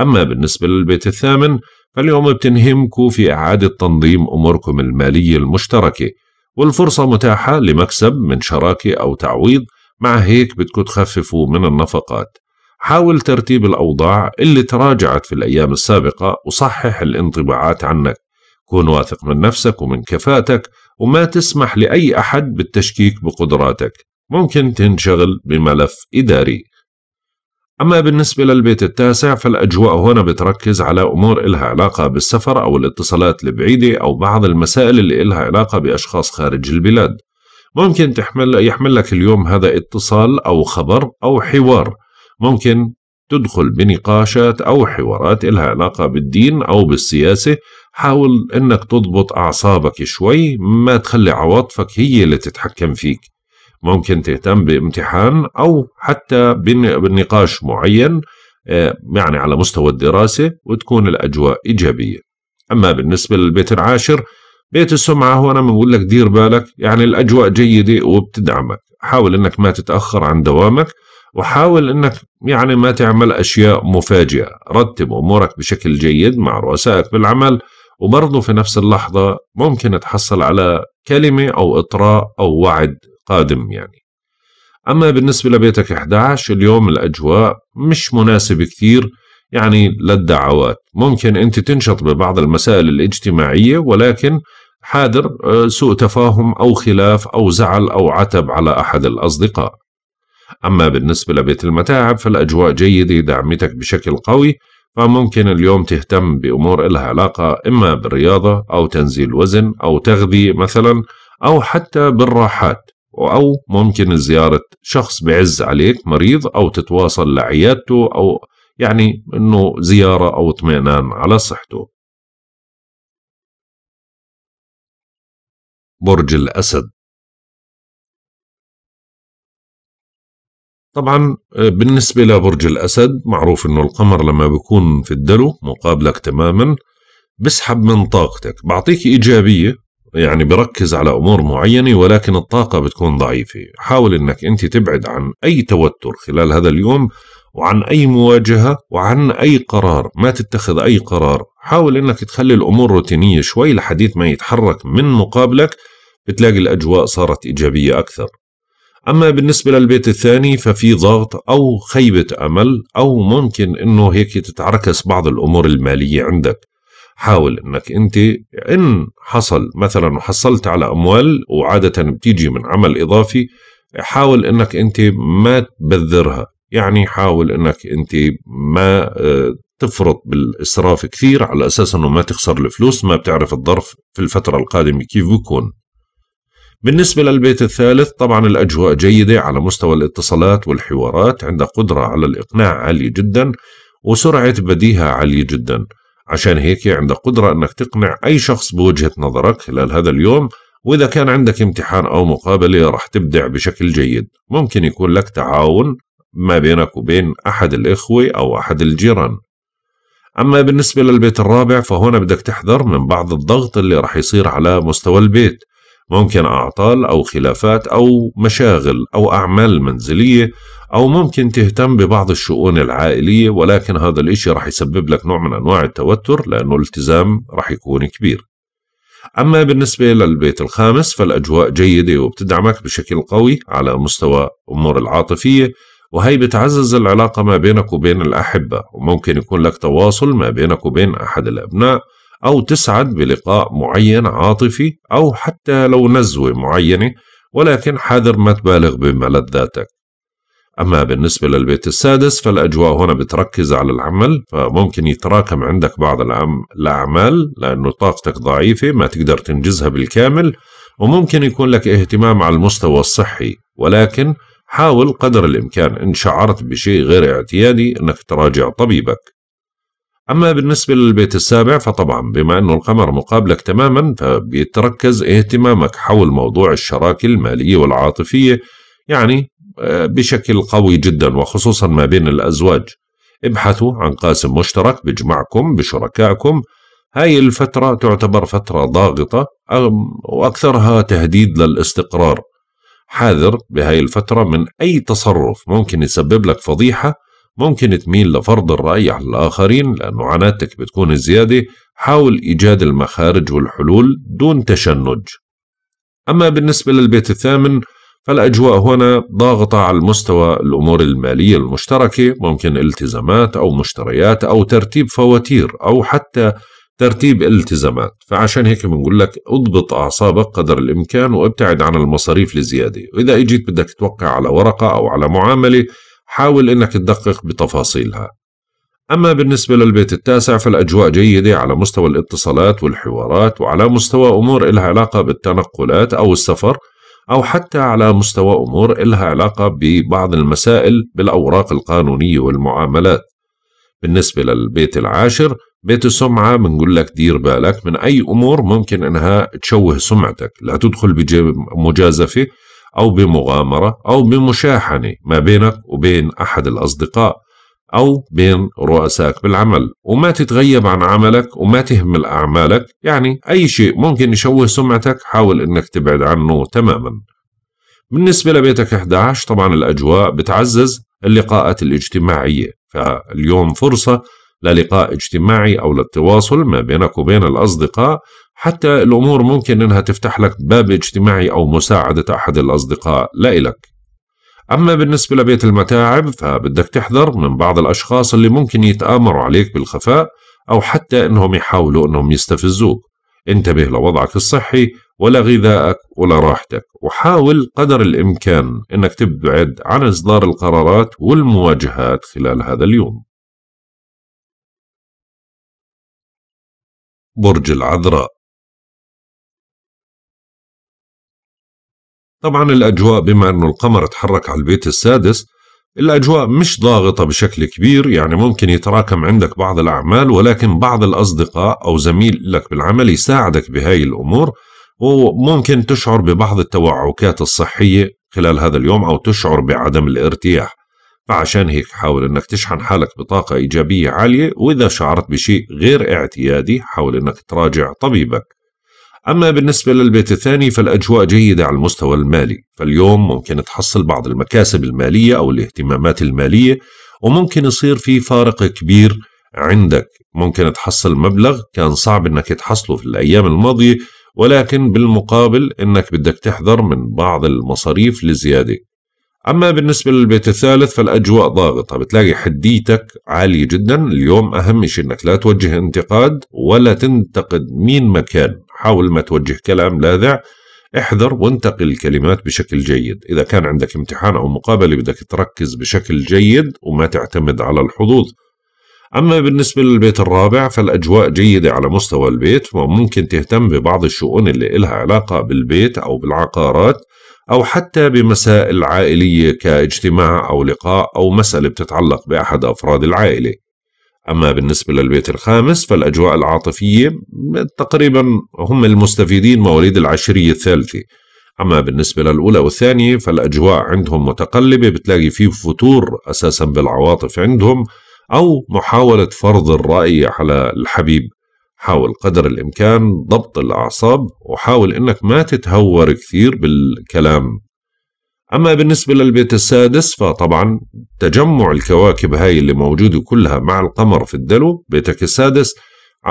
Speaker 1: أما بالنسبة للبيت الثامن فاليوم بتنهمكوا في إعادة تنظيم أموركم المالية المشتركة والفرصة متاحة لمكسب من شراكة أو تعويض مع هيك بدكم تخففوا من النفقات حاول ترتيب الأوضاع اللي تراجعت في الأيام السابقة وصحح الانطباعات عنك كون واثق من نفسك ومن كفاءتك وما تسمح لأي أحد بالتشكيك بقدراتك ممكن تنشغل بملف إداري أما بالنسبة للبيت التاسع فالأجواء هنا بتركز على أمور إلها علاقة بالسفر أو الاتصالات البعيدة أو بعض المسائل اللي إلها علاقة بأشخاص خارج البلاد ممكن تحمل يحمل لك اليوم هذا اتصال أو خبر أو حوار ممكن تدخل بنقاشات أو حوارات إلها علاقة بالدين أو بالسياسة حاول إنك تضبط أعصابك شوي ما تخلي عواطفك هي اللي تتحكم فيك ممكن تهتم بامتحان أو حتى بنقاش معين آه، يعني على مستوى الدراسة وتكون الأجواء إيجابية أما بالنسبة للبيت العاشر بيت السمعة هو أنا بقول لك دير بالك يعني الأجواء جيدة وبتدعمك حاول أنك ما تتأخر عن دوامك وحاول أنك يعني ما تعمل أشياء مفاجئة رتب أمورك بشكل جيد مع رؤسائك بالعمل وبرضه في نفس اللحظة ممكن تحصل على كلمة أو إطراء أو وعد قادم يعني أما بالنسبة لبيتك 11 اليوم الأجواء مش مناسبة كثير يعني للدعوات ممكن أنت تنشط ببعض المسائل الاجتماعية ولكن حادر آه، سوء تفاهم أو خلاف أو زعل أو عتب على أحد الأصدقاء أما بالنسبة لبيت المتاعب فالأجواء جيدة دعمتك بشكل قوي فممكن اليوم تهتم بأمور إلها علاقة إما بالرياضة أو تنزيل وزن أو تغذية مثلا أو حتى بالراحات أو ممكن زيارة شخص بعز عليك مريض أو تتواصل لعيادته أو
Speaker 2: يعني أنه زيارة أو اطمئنان على صحته برج الأسد طبعا آه، بالنسبة لبرج الأسد معروف
Speaker 1: أنه القمر لما بيكون في الدلو مقابلك تماما بسحب من طاقتك بعطيك إيجابية يعني بركز على أمور معينة ولكن الطاقة بتكون ضعيفة حاول أنك أنت تبعد عن أي توتر خلال هذا اليوم وعن أي مواجهة وعن أي قرار ما تتخذ أي قرار حاول أنك تخلي الأمور روتينية شوي لحديث ما يتحرك من مقابلك بتلاقي الأجواء صارت إيجابية أكثر أما بالنسبة للبيت الثاني ففي ضغط أو خيبة أمل أو ممكن أنه هيك تتعركس بعض الأمور المالية عندك حاول أنك أنت إن حصل مثلا وحصلت على أموال وعادة بتيجي من عمل إضافي حاول أنك أنت ما تبذرها يعني حاول انك انت ما آه، تفرط بالاسراف كثير على اساس انه ما تخسر الفلوس ما بتعرف الظرف في الفتره القادمه كيف بكون بالنسبة للبيت الثالث طبعا الأجواء جيدة على مستوى الاتصالات والحوارات عند قدرة على الإقناع عالية جدا وسرعة بديهة عالية جدا عشان هيك عندك قدرة أنك تقنع أي شخص بوجهة نظرك خلال هذا اليوم وإذا كان عندك امتحان أو مقابلة رح تبدع بشكل جيد ممكن يكون لك تعاون ما بينك وبين أحد الإخوة أو أحد الجيران أما بالنسبة للبيت الرابع فهنا بدك تحذر من بعض الضغط اللي رح يصير على مستوى البيت ممكن أعطال أو خلافات أو مشاغل أو أعمال منزلية أو ممكن تهتم ببعض الشؤون العائلية ولكن هذا الإشي رح يسبب لك نوع من أنواع التوتر لأنه الالتزام رح يكون كبير أما بالنسبة للبيت الخامس فالأجواء جيدة وبتدعمك بشكل قوي على مستوى أمور العاطفية وهي بتعزز العلاقة ما بينك وبين الأحبة وممكن يكون لك تواصل ما بينك وبين أحد الأبناء أو تسعد بلقاء معين عاطفي أو حتى لو نزوة معينة ولكن حذر ما تبالغ بملذاتك أما بالنسبة للبيت السادس فالأجواء هنا بتركز على العمل فممكن يتراكم عندك بعض الأعمال لأنه طاقتك ضعيفة ما تقدر تنجزها بالكامل وممكن يكون لك اهتمام على المستوى الصحي ولكن حاول قدر الإمكان إن شعرت بشيء غير اعتيادي أنك تراجع طبيبك أما بالنسبة للبيت السابع فطبعا بما أنه القمر مقابلك تماما فبيتركز اهتمامك حول موضوع الشراكة المالية والعاطفية يعني آه، بشكل قوي جدا وخصوصا ما بين الأزواج ابحثوا عن قاسم مشترك بجمعكم بشركائكم هاي الفترة تعتبر فترة ضاغطة وأكثرها تهديد للاستقرار حاذر بهاي الفترة من أي تصرف ممكن يسبب لك فضيحة ممكن تميل لفرض الرأي على الآخرين لأنه معاناتك بتكون زيادة حاول إيجاد المخارج والحلول دون تشنج أما بالنسبة للبيت الثامن فالأجواء هنا ضاغطة على المستوى الأمور المالية المشتركة ممكن التزامات أو مشتريات أو ترتيب فواتير أو حتى ترتيب الالتزامات فعشان هيك بنقول لك اضبط أعصابك قدر الإمكان وابتعد عن المصاريف الزيادة وإذا إجيت بدك توقع على ورقة أو على معاملة حاول إنك تدقق بتفاصيلها أما بالنسبة للبيت التاسع فالأجواء جيدة على مستوى الاتصالات والحوارات وعلى مستوى أمور إلها علاقة بالتنقلات أو السفر أو حتى على مستوى أمور إلها علاقة ببعض المسائل بالأوراق القانونية والمعاملات بالنسبة للبيت العاشر بيت السمعة بنقول لك دير بالك من أي أمور ممكن أنها تشوه سمعتك لا تدخل بمجازفة أو بمغامرة أو بمشاحنة ما بينك وبين أحد الأصدقاء أو بين رؤسائك بالعمل وما تتغيب عن عملك وما تهمل أعمالك يعني أي شيء ممكن يشوه سمعتك حاول أنك تبعد عنه تماما بالنسبة لبيتك 11 طبعا الأجواء بتعزز اللقاءات الاجتماعية فاليوم فرصة للقاء اجتماعي أو للتواصل ما بينك وبين الأصدقاء حتى الأمور ممكن إنها تفتح لك باب اجتماعي أو مساعدة أحد الأصدقاء لا إلك أما بالنسبة لبيت المتاعب فبدك تحذر من بعض الأشخاص اللي ممكن يتآمروا عليك بالخفاء أو حتى إنهم يحاولوا إنهم يستفزوك انتبه لوضعك الصحي ولا غذائك ولا راحتك وحاول قدر الإمكان
Speaker 2: أنك تبعد عن إصدار القرارات والمواجهات خلال هذا اليوم برج العذراء طبعا الأجواء بما أنه القمر تحرك على البيت السادس الأجواء مش ضاغطة بشكل كبير يعني ممكن
Speaker 1: يتراكم عندك بعض الأعمال ولكن بعض الأصدقاء أو زميل لك بالعمل يساعدك بهاي الأمور وممكن تشعر ببعض التوعكات الصحية خلال هذا اليوم أو تشعر بعدم الارتياح فعشان هيك حاول انك تشحن حالك بطاقة ايجابية عالية واذا شعرت بشيء غير اعتيادي حاول انك تراجع طبيبك. اما بالنسبة للبيت الثاني فالاجواء جيدة على المستوى المالي، فاليوم ممكن تحصل بعض المكاسب المالية او الاهتمامات المالية وممكن يصير في فارق كبير عندك، ممكن تحصل مبلغ كان صعب انك تحصله في الايام الماضية ولكن بالمقابل انك بدك تحذر من بعض المصاريف لزياده اما بالنسبه للبيت الثالث فالاجواء ضاغطه بتلاقي حديتك عاليه جدا اليوم اهم شيء انك لا توجه انتقاد ولا تنتقد مين ما كان حاول ما توجه كلام لاذع احذر وانتقل الكلمات بشكل جيد إذا كان عندك امتحان أو مقابلة بدك تركز بشكل جيد وما تعتمد على الحظوظ أما بالنسبة للبيت الرابع فالأجواء جيدة على مستوى البيت وممكن تهتم ببعض الشؤون اللي إلها علاقة بالبيت أو بالعقارات أو حتى بمسائل عائلية كاجتماع أو لقاء أو مسألة بتتعلق بأحد أفراد العائلة أما بالنسبة للبيت الخامس فالأجواء العاطفية تقريبا هم المستفيدين مواليد العشرية الثالثة أما بالنسبة للأولى والثانية فالأجواء عندهم متقلبة بتلاقي فيه فتور أساسا بالعواطف عندهم أو محاولة فرض الرأي على الحبيب حاول قدر الإمكان ضبط الأعصاب وحاول إنك ما تتهور كثير بالكلام أما بالنسبة للبيت السادس فطبعا تجمع الكواكب هاي اللي موجودة كلها مع القمر في الدلو بيتك السادس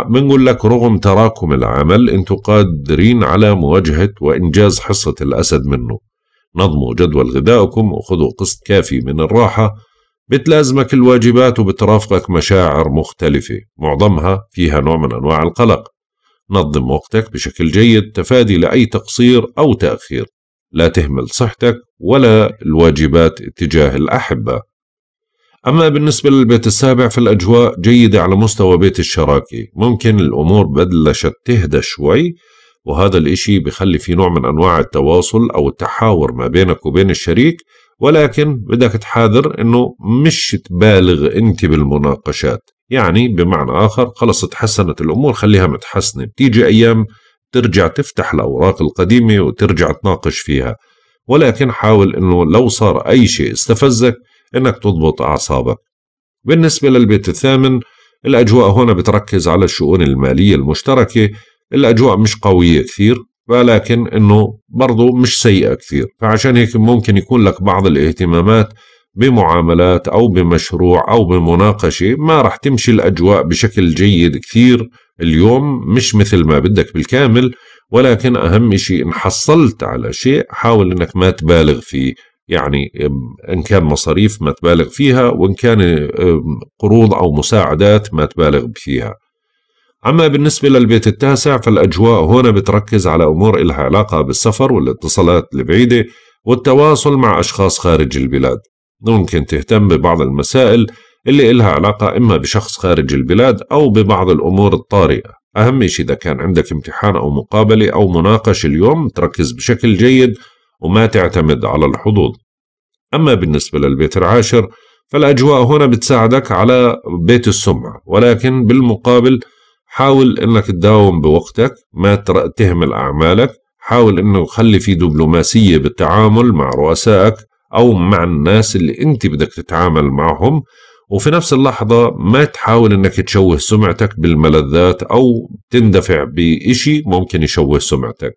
Speaker 1: بنقول لك رغم تراكم العمل انتوا قادرين على مواجهة وإنجاز حصة الأسد منه نظموا جدول غذائكم وخذوا قسط كافي من الراحة بتلازمك الواجبات وبترافقك مشاعر مختلفة معظمها فيها نوع من أنواع القلق نظم وقتك بشكل جيد تفادي لأي تقصير أو تأخير لا تهمل صحتك ولا الواجبات اتجاه الأحبة أما بالنسبة للبيت السابع فالأجواء جيدة على مستوى بيت الشراكة ممكن الأمور بلشت تهدى شوي وهذا الإشي بخلي في نوع من أنواع التواصل أو التحاور ما بينك وبين الشريك ولكن بدك تحاذر انه مش تبالغ انت بالمناقشات يعني بمعنى اخر خلص تحسنت الامور خليها متحسنه بتيجي ايام ترجع تفتح الاوراق القديمه وترجع تناقش فيها ولكن حاول انه لو صار اي شيء استفزك انك تضبط اعصابك بالنسبه للبيت الثامن الاجواء هنا بتركز على الشؤون الماليه المشتركه الاجواء مش قويه كثير ولكن انه برضه مش سيئه كثير فعشان هيك ممكن يكون لك بعض الاهتمامات بمعاملات او بمشروع او بمناقشه ما راح تمشي الاجواء بشكل جيد كثير اليوم مش مثل ما بدك بالكامل ولكن اهم شيء ان حصلت على شيء حاول انك ما تبالغ فيه يعني ان كان مصاريف ما تبالغ فيها وان كان قروض او مساعدات ما تبالغ فيها أما بالنسبة للبيت التاسع فالأجواء هنا بتركز على أمور إلها علاقة بالسفر والاتصالات البعيدة والتواصل مع أشخاص خارج البلاد ممكن تهتم ببعض المسائل اللي إلها علاقة إما بشخص خارج البلاد أو ببعض الأمور الطارئة أهم شيء إذا كان عندك امتحان أو مقابلة أو مناقشة اليوم تركز بشكل جيد وما تعتمد على الحظوظ أما بالنسبة للبيت العاشر فالأجواء هنا بتساعدك على بيت السمعة ولكن بالمقابل حاول انك تداوم بوقتك ما تهمل اعمالك حاول انه خلي في دبلوماسيه بالتعامل مع رؤسائك او مع الناس اللي انت بدك تتعامل معهم وفي نفس اللحظة ما تحاول انك تشوه سمعتك بالملذات او تندفع بإشي ممكن يشوه سمعتك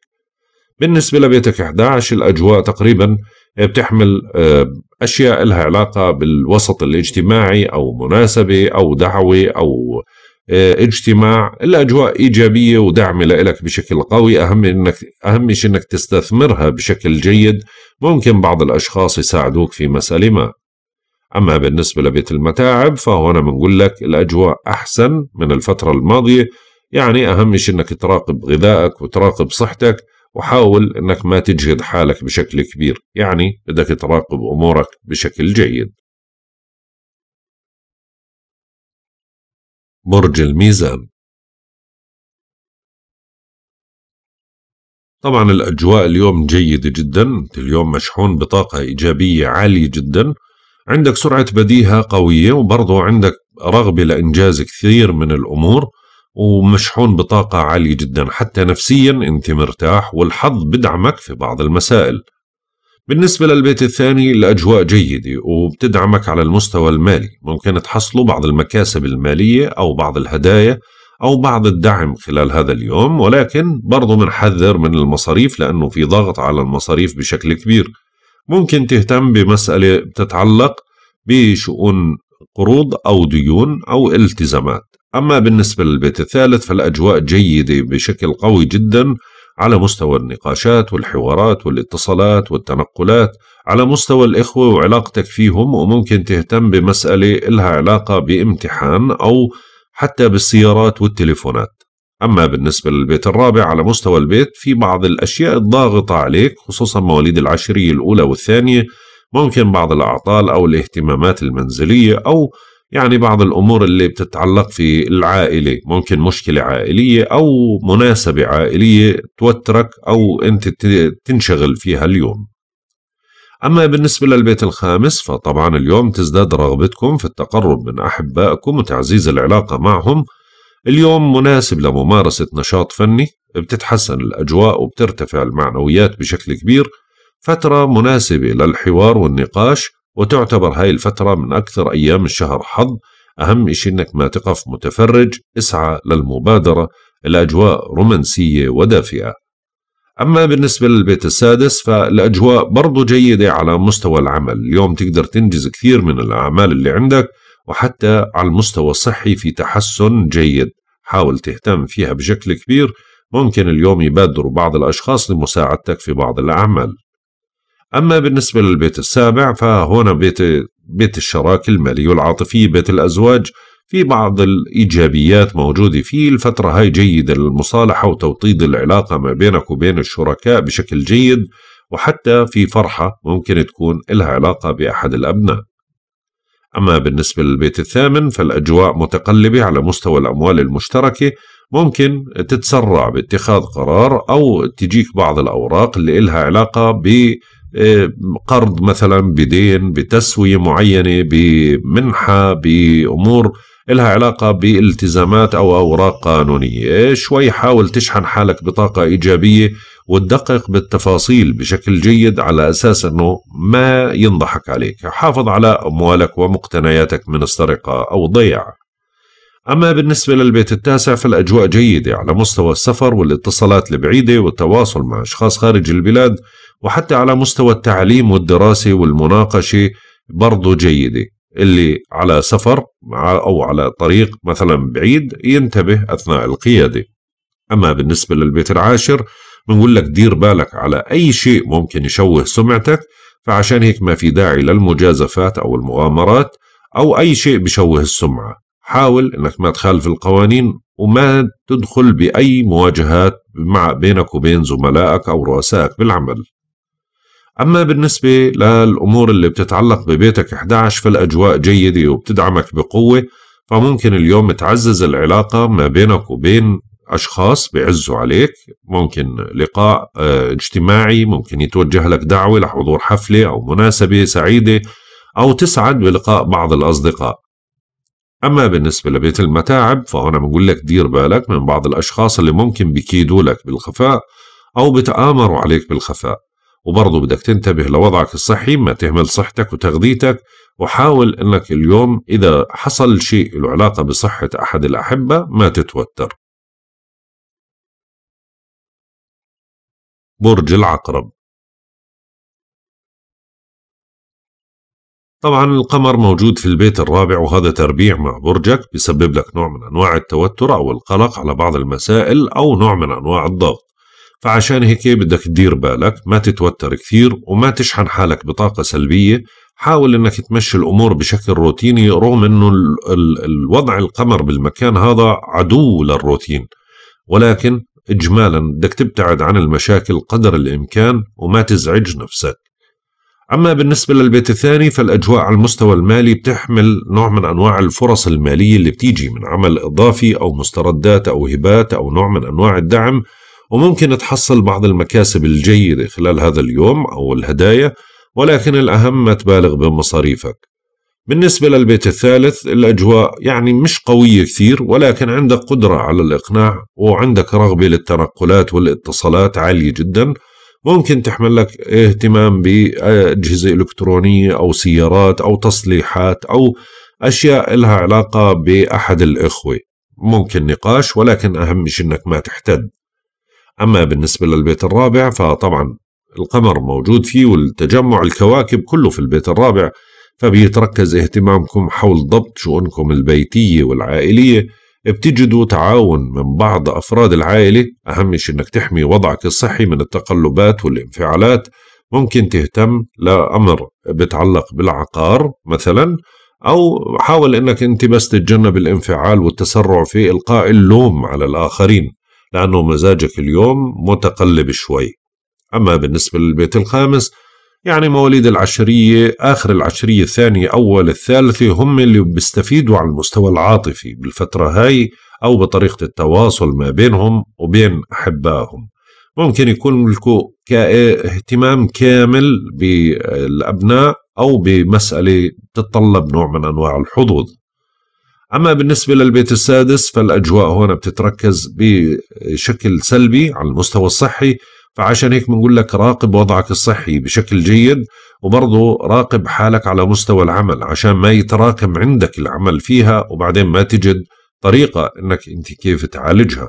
Speaker 1: بالنسبة لبيتك 11 الأجواء تقريبا آه، بتحمل آه، أشياء لها علاقة بالوسط الاجتماعي أو مناسبة أو دعوة أو آه، اجتماع الاجواء ايجابيه ودعم لك بشكل قوي اهم انك اهم شيء انك تستثمرها بشكل جيد ممكن بعض الاشخاص يساعدوك في مساله ما اما بالنسبه لبيت المتاعب فهنا بنقول لك الاجواء احسن من الفتره الماضيه يعني اهم شيء انك تراقب غذائك وتراقب صحتك وحاول انك ما تجهد حالك بشكل كبير يعني بدك
Speaker 2: تراقب امورك بشكل جيد برج الميزان طبعا الأجواء اليوم جيدة جدا أنت اليوم مشحون بطاقة
Speaker 1: إيجابية عالية جدا عندك سرعة بديهة قوية وبرضه عندك رغبة لإنجاز كثير من الأمور ومشحون بطاقة عالية جدا حتى نفسيا أنت مرتاح والحظ بدعمك في بعض المسائل بالنسبة للبيت الثاني الأجواء جيدة وبتدعمك على المستوى المالي ممكن تحصلوا بعض المكاسب المالية أو بعض الهدايا أو بعض الدعم خلال هذا اليوم ولكن برضو منحذر من المصاريف لأنه في ضغط على المصاريف بشكل كبير ممكن تهتم بمسألة بتتعلق بشؤون قروض أو ديون أو التزامات أما بالنسبة للبيت الثالث فالأجواء جيدة بشكل قوي جدا على مستوى النقاشات والحوارات والاتصالات والتنقلات على مستوى الإخوة وعلاقتك فيهم وممكن تهتم بمسألة إلها علاقة بامتحان أو حتى بالسيارات والتليفونات أما بالنسبة للبيت الرابع على مستوى البيت في بعض الأشياء الضاغطة عليك خصوصا مواليد العشرية الأولى والثانية ممكن بعض الأعطال أو الاهتمامات المنزلية أو يعني بعض الأمور اللي بتتعلق في العائلة ممكن مشكلة عائلية أو مناسبة عائلية توترك أو أنت تنشغل فيها اليوم أما بالنسبة للبيت الخامس فطبعا اليوم تزداد رغبتكم في التقرب من أحبائكم وتعزيز العلاقة معهم اليوم مناسب لممارسة نشاط فني بتتحسن الأجواء وبترتفع المعنويات بشكل كبير فترة مناسبة للحوار والنقاش وتعتبر هاي الفترة من أكثر أيام الشهر حظ أهم إشي إنك ما تقف متفرج اسعى للمبادرة الأجواء رومانسية ودافئة أما بالنسبة للبيت السادس فالأجواء برضو جيدة على مستوى العمل اليوم تقدر تنجز كثير من الأعمال اللي عندك وحتى على المستوى الصحي في تحسن جيد حاول تهتم فيها بشكل كبير ممكن اليوم يبادروا بعض الأشخاص لمساعدتك في بعض الأعمال أما بالنسبة للبيت السابع فهنا بيت, بيت الشراكة المالية والعاطفية بيت الأزواج في بعض الإيجابيات موجودة فيه الفترة هاي جيدة للمصالحة وتوطيد العلاقة ما بينك وبين الشركاء بشكل جيد وحتى في فرحة ممكن تكون لها علاقة بأحد الأبناء أما بالنسبة للبيت الثامن فالأجواء متقلبة على مستوى الأموال المشتركة ممكن تتسرع باتخاذ قرار أو تجيك بعض الأوراق اللي إلها علاقة ب قرض مثلا بدين بتسوية معينة بمنحة بأمور إلها علاقة بالتزامات أو أوراق قانونية شوي حاول تشحن حالك بطاقة إيجابية وتدقق بالتفاصيل بشكل جيد على أساس أنه ما ينضحك عليك حافظ على أموالك ومقتنياتك من السرقة أو الضياع أما بالنسبة للبيت التاسع فالأجواء جيدة على مستوى السفر والاتصالات البعيدة والتواصل مع أشخاص خارج البلاد وحتى على مستوى التعليم والدراسة والمناقشة برضه جيدة اللي على سفر أو على طريق مثلا بعيد ينتبه أثناء القيادة أما بالنسبة للبيت العاشر بنقول لك دير بالك على أي شيء ممكن يشوه سمعتك فعشان هيك ما في داعي للمجازفات أو المغامرات أو أي شيء بشوه السمعة حاول أنك ما تخالف القوانين وما تدخل بأي مواجهات مع بينك وبين زملائك أو رؤسائك بالعمل أما بالنسبة للأمور اللي بتتعلق ببيتك 11 فالأجواء جيدة وبتدعمك بقوة فممكن اليوم تعزز العلاقة ما بينك وبين أشخاص بيعزوا عليك ممكن لقاء آه، اجتماعي ممكن يتوجه لك دعوة لحضور حفلة أو مناسبة سعيدة أو تسعد بلقاء بعض الأصدقاء أما بالنسبة لبيت المتاعب فهنا بقول لك دير بالك من بعض الأشخاص اللي ممكن بكيدوا لك بالخفاء أو بتآمروا عليك بالخفاء وبرضه بدك تنتبه لوضعك الصحي ما تهمل صحتك وتغذيتك وحاول انك اليوم اذا حصل شيء له علاقة
Speaker 2: بصحة احد الاحبة ما تتوتر برج العقرب طبعا القمر موجود في البيت الرابع وهذا تربيع مع برجك
Speaker 1: بيسبب لك نوع من انواع التوتر او القلق على بعض المسائل او نوع من انواع الضغط فعشان هيك بدك تدير بالك ما تتوتر كثير وما تشحن حالك بطاقة سلبية حاول انك تمشي الامور بشكل روتيني رغم انه الوضع القمر بالمكان هذا عدو للروتين ولكن اجمالا بدك تبتعد عن المشاكل قدر الامكان وما تزعج نفسك اما بالنسبه للبيت الثاني فالاجواء على المستوى المالي بتحمل نوع من انواع الفرص الماليه اللي بتيجي من عمل اضافي او مستردات او هبات او نوع من انواع الدعم وممكن تحصل بعض المكاسب الجيدة خلال هذا اليوم أو الهدايا ولكن الأهم ما تبالغ بمصاريفك بالنسبة للبيت الثالث الأجواء يعني مش قوية كثير ولكن عندك قدرة على الإقناع وعندك رغبة للتنقلات والاتصالات عالية جدا ممكن تحمل لك اهتمام بأجهزة إلكترونية أو سيارات أو تصليحات أو أشياء لها علاقة بأحد الإخوة ممكن نقاش ولكن أهم شيء أنك ما تحتد أما بالنسبة للبيت الرابع فطبعا القمر موجود فيه والتجمع الكواكب كله في البيت الرابع فبيتركز اهتمامكم حول ضبط شؤونكم البيتية والعائلية بتجدوا تعاون من بعض أفراد العائلة أهم شيء أنك تحمي وضعك الصحي من التقلبات والانفعالات ممكن تهتم لأمر بتعلق بالعقار مثلا أو حاول أنك أنت بس تتجنب الانفعال والتسرع في إلقاء اللوم على الآخرين لأنه مزاجك اليوم متقلب شوي أما بالنسبة للبيت الخامس يعني مواليد العشرية آخر العشرية الثانية أول الثالثة هم اللي بيستفيدوا على المستوى العاطفي بالفترة هاي أو بطريقة التواصل ما بينهم وبين أحبائهم ممكن يكون لكم اهتمام كامل بالأبناء أو بمسألة تتطلب نوع من أنواع الحظوظ أما بالنسبة للبيت السادس فالأجواء هنا بتتركز بشكل سلبي على المستوى الصحي فعشان هيك بنقول لك راقب وضعك الصحي بشكل جيد وبرضه راقب حالك على مستوى العمل عشان ما يتراكم عندك العمل فيها وبعدين ما تجد طريقة انك انت كيف تعالجها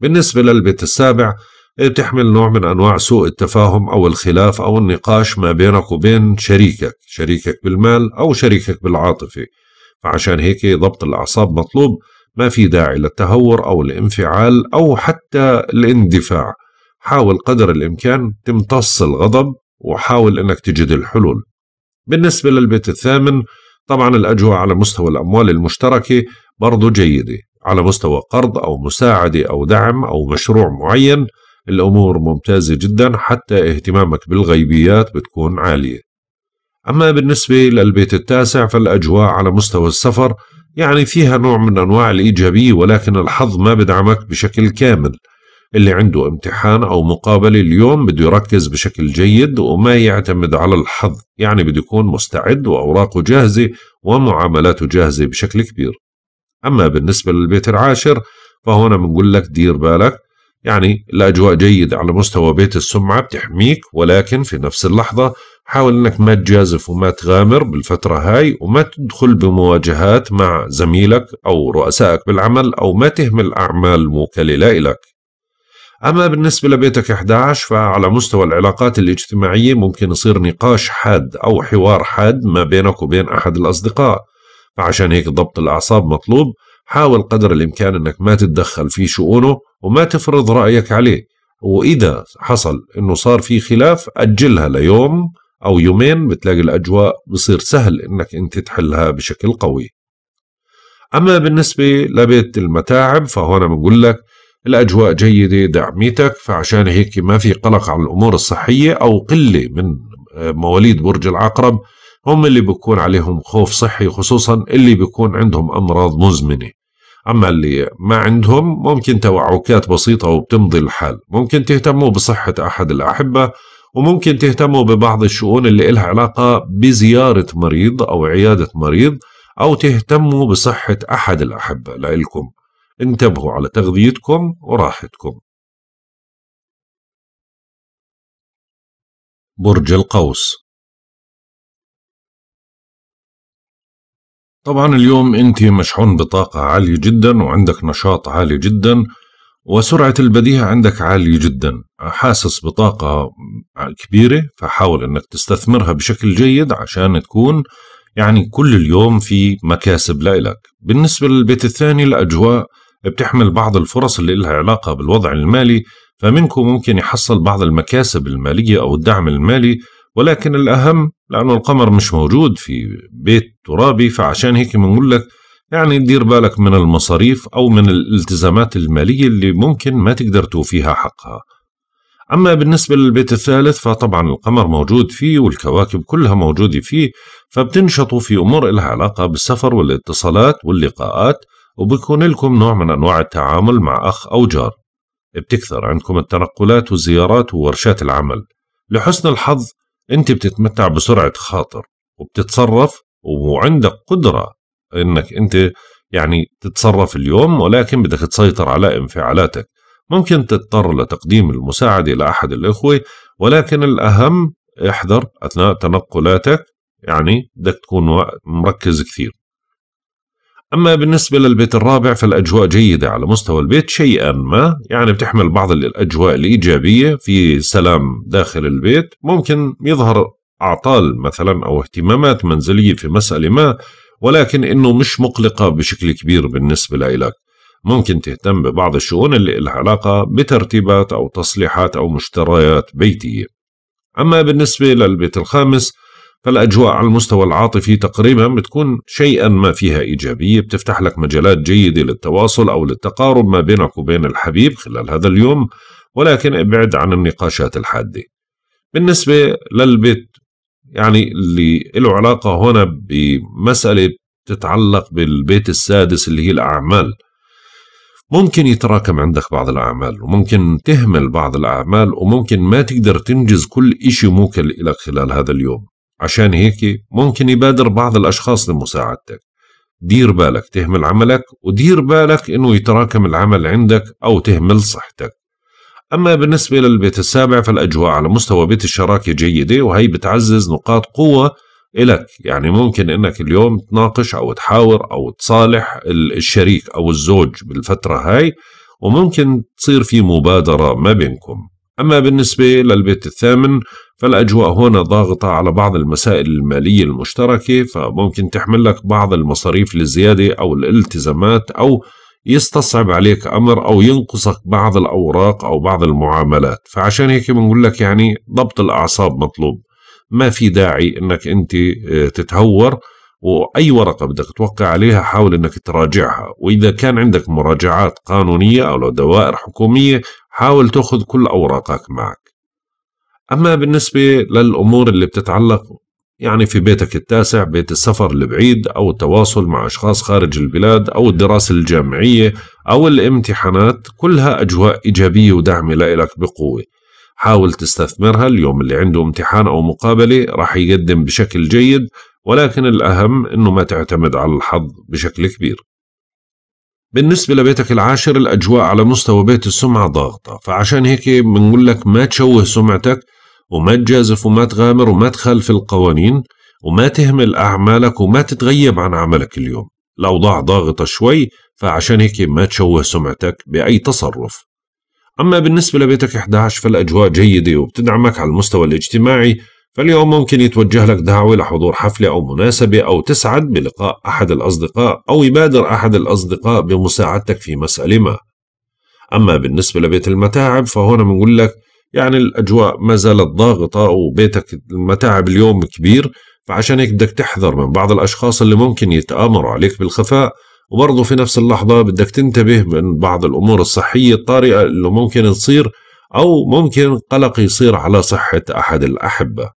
Speaker 1: بالنسبة للبيت السابع بتحمل نوع من انواع سوء التفاهم او الخلاف او النقاش ما بينك وبين شريكك شريكك بالمال او شريكك بالعاطفه فعشان هيك ضبط الأعصاب مطلوب ما في داعي للتهور أو الانفعال أو حتى الاندفاع حاول قدر الإمكان تمتص الغضب وحاول أنك تجد الحلول بالنسبة للبيت الثامن طبعا الأجواء على مستوى الأموال المشتركة برضو جيدة على مستوى قرض أو مساعدة أو دعم أو مشروع معين الأمور ممتازة جدا حتى اهتمامك بالغيبيات بتكون عالية أما بالنسبة للبيت التاسع فالأجواء على مستوى السفر يعني فيها نوع من أنواع الإيجابية ولكن الحظ ما بدعمك بشكل كامل اللي عنده امتحان أو مقابلة اليوم بده يركز بشكل جيد وما يعتمد على الحظ يعني بده يكون مستعد وأوراقه جاهزة ومعاملاته جاهزة بشكل كبير أما بالنسبة للبيت العاشر فهنا بنقول لك دير بالك يعني الأجواء جيدة على مستوى بيت السمعة بتحميك ولكن في نفس اللحظة حاول انك ما تجازف وما تغامر بالفترة هاي وما تدخل بمواجهات مع زميلك او رؤسائك بالعمل او ما تهمل اعمال موكلة لك اما بالنسبة لبيتك 11 فعلى مستوى العلاقات الاجتماعية ممكن يصير نقاش حاد او حوار حاد ما بينك وبين احد الاصدقاء فعشان هيك ضبط الاعصاب مطلوب حاول قدر الامكان انك ما تتدخل في شؤونه وما تفرض رايك عليه واذا حصل انه صار في خلاف اجلها ليوم أو يومين بتلاقي الأجواء بصير سهل إنك أنت تحلها بشكل قوي أما بالنسبة لبيت المتاعب فهنا بنقول لك الأجواء جيدة دعميتك فعشان هيك ما في قلق على الأمور الصحية أو قلة من مواليد برج العقرب هم اللي بيكون عليهم خوف صحي خصوصا اللي بيكون عندهم أمراض مزمنة أما اللي ما عندهم ممكن توعكات بسيطة وبتمضي الحال ممكن تهتموا بصحة أحد الأحبة وممكن تهتموا ببعض الشؤون اللي إلها علاقة بزيارة مريض أو عيادة مريض أو تهتموا بصحة أحد
Speaker 2: الأحبة لإلكم انتبهوا على تغذيتكم وراحتكم برج القوس طبعا اليوم انت مشحون بطاقة
Speaker 1: عالية جدا وعندك نشاط عالي جدا وسرعة البديهة عندك عالية جدا حاسس بطاقة كبيرة فحاول أنك تستثمرها بشكل جيد عشان تكون يعني كل اليوم في مكاسب لإلك بالنسبة للبيت الثاني الأجواء بتحمل بعض الفرص اللي لها علاقة بالوضع المالي فمنكم ممكن يحصل بعض المكاسب المالية أو الدعم المالي ولكن الأهم لأنه القمر مش موجود في بيت ترابي فعشان هيك بنقول لك يعني دير بالك من المصاريف أو من الالتزامات المالية اللي ممكن ما تقدر توفيها حقها أما بالنسبة للبيت الثالث فطبعا القمر موجود فيه والكواكب كلها موجودة فيه فبتنشطوا في أمور لها علاقة بالسفر والاتصالات واللقاءات وبكون لكم نوع من أنواع التعامل مع أخ أو جار بتكثر عندكم التنقلات والزيارات وورشات العمل لحسن الحظ أنت بتتمتع بسرعة خاطر وبتتصرف وعندك قدرة انك انت يعني تتصرف اليوم ولكن بدك تسيطر على انفعالاتك ممكن تضطر لتقديم المساعدة لأحد الإخوة ولكن الأهم احذر أثناء تنقلاتك يعني بدك تكون مركز كثير أما بالنسبة للبيت الرابع فالأجواء جيدة على مستوى البيت شيئا ما يعني بتحمل بعض الأجواء الإيجابية في سلام داخل البيت ممكن يظهر أعطال مثلا أو اهتمامات منزلية في مسألة ما ولكن انه مش مقلقه بشكل كبير بالنسبه لإلك ممكن تهتم ببعض الشؤون اللي لها علاقه بترتيبات او تصليحات او مشتريات بيتيه اما بالنسبه للبيت الخامس فالأجواء على المستوى العاطفي تقريبا بتكون شيئا ما فيها إيجابية بتفتح لك مجالات جيدة للتواصل أو للتقارب ما بينك وبين الحبيب خلال هذا اليوم ولكن ابعد عن النقاشات الحادة بالنسبة للبيت يعني اللي له علاقة هنا بمسألة تتعلق بالبيت السادس اللي هي الأعمال ممكن يتراكم عندك بعض الأعمال وممكن تهمل بعض الأعمال وممكن ما تقدر تنجز كل إشي موكل لك خلال هذا اليوم عشان هيك ممكن يبادر بعض الأشخاص لمساعدتك دير بالك تهمل عملك ودير بالك انه يتراكم العمل عندك او تهمل صحتك أما بالنسبة للبيت السابع فالأجواء على مستوى بيت الشراكة جيدة وهي بتعزز نقاط قوة إلك يعني ممكن إنك اليوم تناقش أو تحاور أو تصالح الشريك أو الزوج بالفترة هاي وممكن تصير في مبادرة ما بينكم أما بالنسبة للبيت الثامن فالأجواء هنا ضاغطة على بعض المسائل المالية المشتركة فممكن تحمل لك بعض المصاريف للزيادة أو الالتزامات أو يستصعب عليك امر او ينقصك بعض الاوراق او بعض المعاملات فعشان هيك بنقول لك يعني ضبط الاعصاب مطلوب ما في داعي انك انت آه، تتهور واي ورقه بدك توقع عليها حاول انك تراجعها واذا كان عندك مراجعات قانونيه او لو دوائر حكوميه حاول تاخذ كل اوراقك معك اما بالنسبه للامور اللي بتتعلق يعني في بيتك التاسع بيت السفر البعيد أو التواصل مع أشخاص خارج البلاد أو الدراسة الجامعية أو الامتحانات كلها أجواء إيجابية وداعمة لإلك بقوة حاول تستثمرها اليوم اللي عنده امتحان أو مقابلة راح يقدم بشكل جيد ولكن الأهم أنه ما تعتمد على الحظ بشكل كبير بالنسبة لبيتك العاشر الأجواء على مستوى بيت السمعة ضاغطة فعشان هيك بنقول لك ما تشوه سمعتك وما تجازف وما تغامر وما تخالف القوانين وما تهمل أعمالك وما تتغيب عن عملك اليوم الأوضاع ضاغطة شوي فعشان هيك ما تشوه سمعتك بأي تصرف أما بالنسبة لبيتك 11 فالأجواء جيدة وبتدعمك على المستوى الاجتماعي فاليوم ممكن يتوجه لك دعوة لحضور حفلة أو مناسبة أو تسعد بلقاء أحد الأصدقاء أو يبادر أحد الأصدقاء بمساعدتك في مسألة ما أما بالنسبة لبيت المتاعب فهون بنقول لك يعني الأجواء ما زالت ضاغطة وبيتك المتاعب اليوم كبير فعشان هيك بدك تحذر من بعض الأشخاص اللي ممكن يتآمروا عليك بالخفاء وبرضه في نفس اللحظة بدك تنتبه من بعض الأمور الصحية الطارئة اللي ممكن تصير أو
Speaker 2: ممكن قلق يصير على صحة أحد الأحبة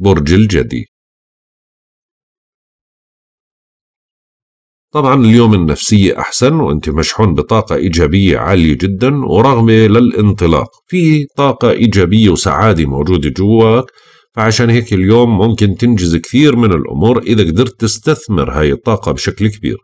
Speaker 2: برج الجدي طبعا اليوم النفسية أحسن وأنت مشحون بطاقة
Speaker 1: إيجابية عالية جدا ورغبة للانطلاق في طاقة إيجابية وسعادة موجودة جواك فعشان هيك اليوم ممكن تنجز كثير من الأمور إذا قدرت تستثمر هاي الطاقة بشكل كبير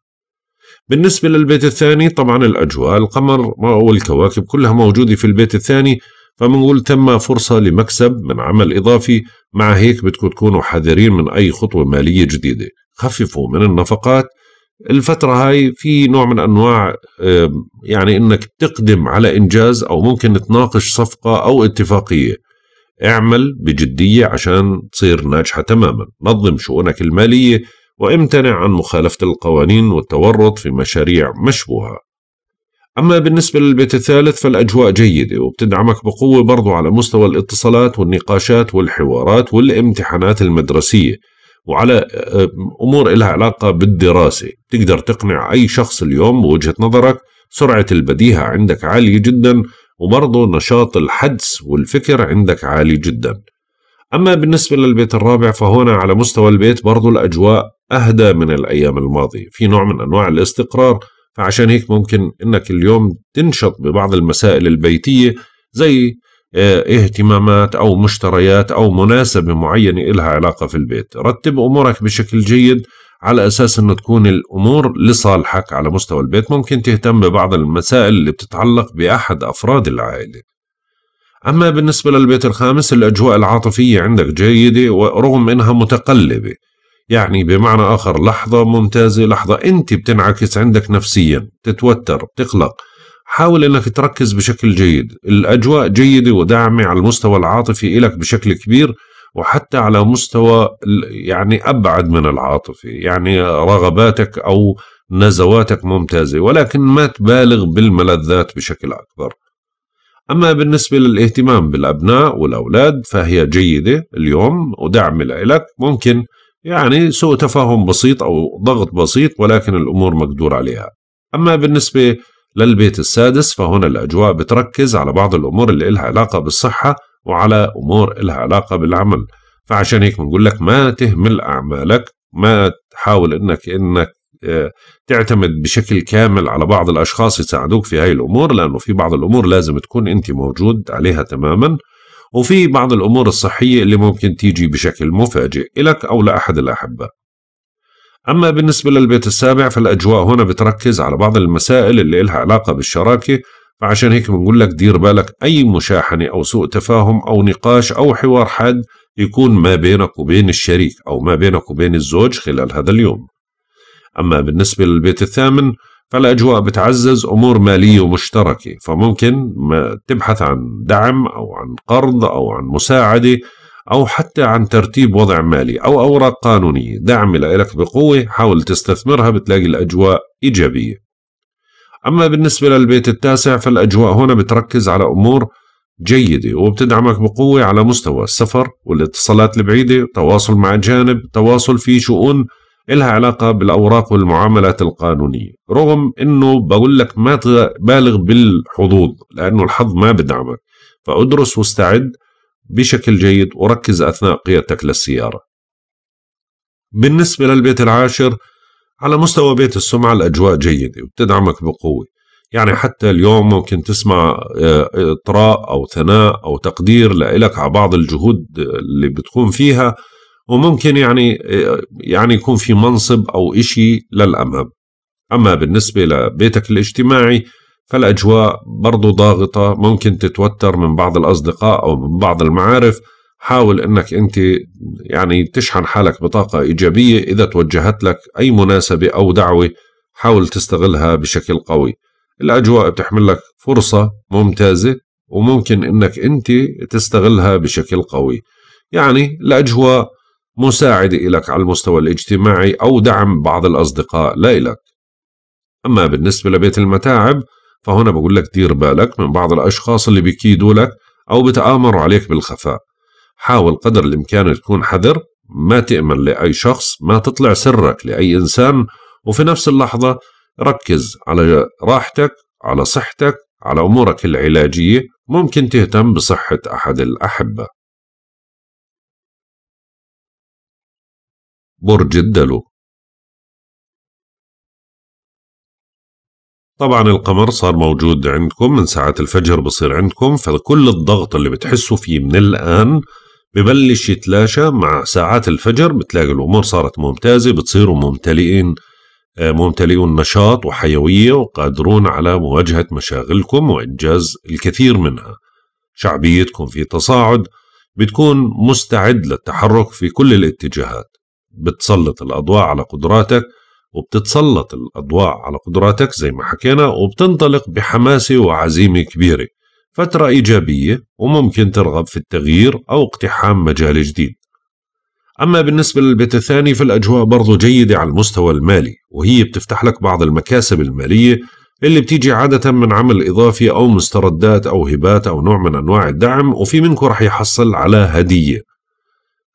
Speaker 1: بالنسبة للبيت الثاني طبعا الأجواء القمر والكواكب كلها موجودة في البيت الثاني فبنقول تم فرصة لمكسب من عمل إضافي مع هيك بدكم تكونوا حذرين من أي خطوة مالية جديدة خففوا من النفقات الفترة هاي في نوع من أنواع يعني أنك تقدم على إنجاز أو ممكن تناقش صفقة أو اتفاقية اعمل بجدية عشان تصير ناجحة تماما نظم شؤونك المالية وامتنع عن مخالفة القوانين والتورط في مشاريع مشبوهة أما بالنسبة للبيت الثالث فالأجواء جيدة وبتدعمك بقوة برضو على مستوى الاتصالات والنقاشات والحوارات والامتحانات المدرسية وعلى آه، امور لها علاقه بالدراسه تقدر تقنع اي شخص اليوم بوجهه نظرك سرعه البديهه عندك عاليه جدا وبرضه نشاط الحدس والفكر عندك عالي جدا اما بالنسبه للبيت الرابع فهنا على مستوى البيت برضه الاجواء اهدى من الايام الماضيه في نوع من انواع الاستقرار فعشان هيك ممكن انك اليوم تنشط ببعض المسائل البيتيه زي آه، اهتمامات أو مشتريات أو مناسبة معينة إلها علاقة في البيت رتب أمورك بشكل جيد على أساس أنه تكون الأمور لصالحك على مستوى البيت ممكن تهتم ببعض المسائل اللي بتتعلق بأحد أفراد العائلة أما بالنسبة للبيت الخامس الأجواء العاطفية عندك جيدة ورغم أنها متقلبة يعني بمعنى آخر لحظة ممتازة لحظة أنت بتنعكس عندك نفسيا تتوتر تقلق حاول انك تركز بشكل جيد الاجواء جيده وداعمه على المستوى العاطفي لك بشكل كبير وحتى على مستوى يعني ابعد من العاطفي يعني رغباتك او نزواتك ممتازه ولكن ما تبالغ بالملذات بشكل اكبر اما بالنسبه للاهتمام بالابناء والاولاد فهي جيده اليوم ودعم لك ممكن يعني سوء تفاهم بسيط او ضغط بسيط ولكن الامور مقدور عليها اما بالنسبه للبيت السادس فهنا الأجواء بتركز على بعض الأمور اللي إلها علاقة بالصحة وعلى أمور إلها علاقة بالعمل فعشان هيك بنقول لك ما تهمل أعمالك ما تحاول إنك إنك آه، تعتمد بشكل كامل على بعض الأشخاص يساعدوك في هاي الأمور لأنه في بعض الأمور لازم تكون أنت موجود عليها تماما وفي بعض الأمور الصحية اللي ممكن تيجي بشكل مفاجئ لك أو لأحد الأحباء أما بالنسبة للبيت السابع فالأجواء هنا بتركز على بعض المسائل اللي إلها علاقة بالشراكة فعشان هيك بنقول لك دير بالك أي مشاحنة أو سوء تفاهم أو نقاش أو حوار حاد يكون ما بينك وبين الشريك أو ما بينك وبين الزوج خلال هذا اليوم أما بالنسبة للبيت الثامن فالأجواء بتعزز أمور مالية مشتركة فممكن ما تبحث عن دعم أو عن قرض أو عن مساعدة أو حتى عن ترتيب وضع مالي أو أوراق قانونية دعم لك بقوة حاول تستثمرها بتلاقي الأجواء إيجابية أما بالنسبة للبيت التاسع فالأجواء هنا بتركز على أمور جيدة وبتدعمك بقوة على مستوى السفر والاتصالات البعيدة تواصل مع أجانب تواصل في شؤون إلها علاقة بالأوراق والمعاملات القانونية رغم أنه بقول لك ما تبالغ بالحظوظ لأنه الحظ ما بدعمك فأدرس واستعد بشكل جيد وركز أثناء قيادتك للسيارة بالنسبة للبيت العاشر على مستوى بيت السمعة الأجواء جيدة وبتدعمك بقوة يعني حتى اليوم ممكن تسمع آه، إطراء أو ثناء أو تقدير لإلك على بعض الجهود اللي بتقوم فيها وممكن يعني آه، يعني يكون في منصب أو إشي للأمام أما بالنسبة لبيتك الاجتماعي فالأجواء برضو ضاغطة ممكن تتوتر من بعض الأصدقاء أو من بعض المعارف حاول أنك أنت يعني تشحن حالك بطاقة إيجابية إذا توجهت لك أي مناسبة أو دعوة حاول تستغلها بشكل قوي الأجواء بتحمل لك فرصة ممتازة وممكن أنك أنت تستغلها بشكل قوي يعني الأجواء مساعدة لك على المستوى الاجتماعي أو دعم بعض الأصدقاء لإلك أما بالنسبة لبيت المتاعب فهنا بقول لك دير بالك من بعض الأشخاص اللي بيكيدوا لك أو بتآمروا عليك بالخفاء حاول قدر الإمكان تكون حذر ما تأمن لأي شخص ما تطلع سرك لأي إنسان وفي نفس اللحظة ركز على راحتك على
Speaker 2: صحتك على أمورك العلاجية ممكن تهتم بصحة أحد الأحبة برج الدلو طبعا القمر صار موجود عندكم من ساعات الفجر بصير عندكم فكل الضغط اللي بتحسوا فيه من الآن
Speaker 1: ببلش يتلاشى مع ساعات الفجر بتلاقي الأمور صارت ممتازة بتصيروا ممتلئين آه، ممتلئون نشاط وحيوية وقادرون على مواجهة مشاغلكم وإنجاز الكثير منها شعبيتكم في تصاعد بتكون مستعد للتحرك في كل الاتجاهات بتسلط الأضواء على قدراتك وبتتسلط الأضواء على قدراتك زي ما حكينا وبتنطلق بحماسة وعزيمة كبيرة فترة إيجابية وممكن ترغب في التغيير أو اقتحام مجال جديد أما بالنسبة للبيت الثاني فالأجواء برضو جيدة على المستوى المالي وهي بتفتح لك بعض المكاسب المالية اللي بتيجي عادة من عمل إضافي أو مستردات أو هبات أو نوع من أنواع الدعم وفي منكم رح يحصل على هدية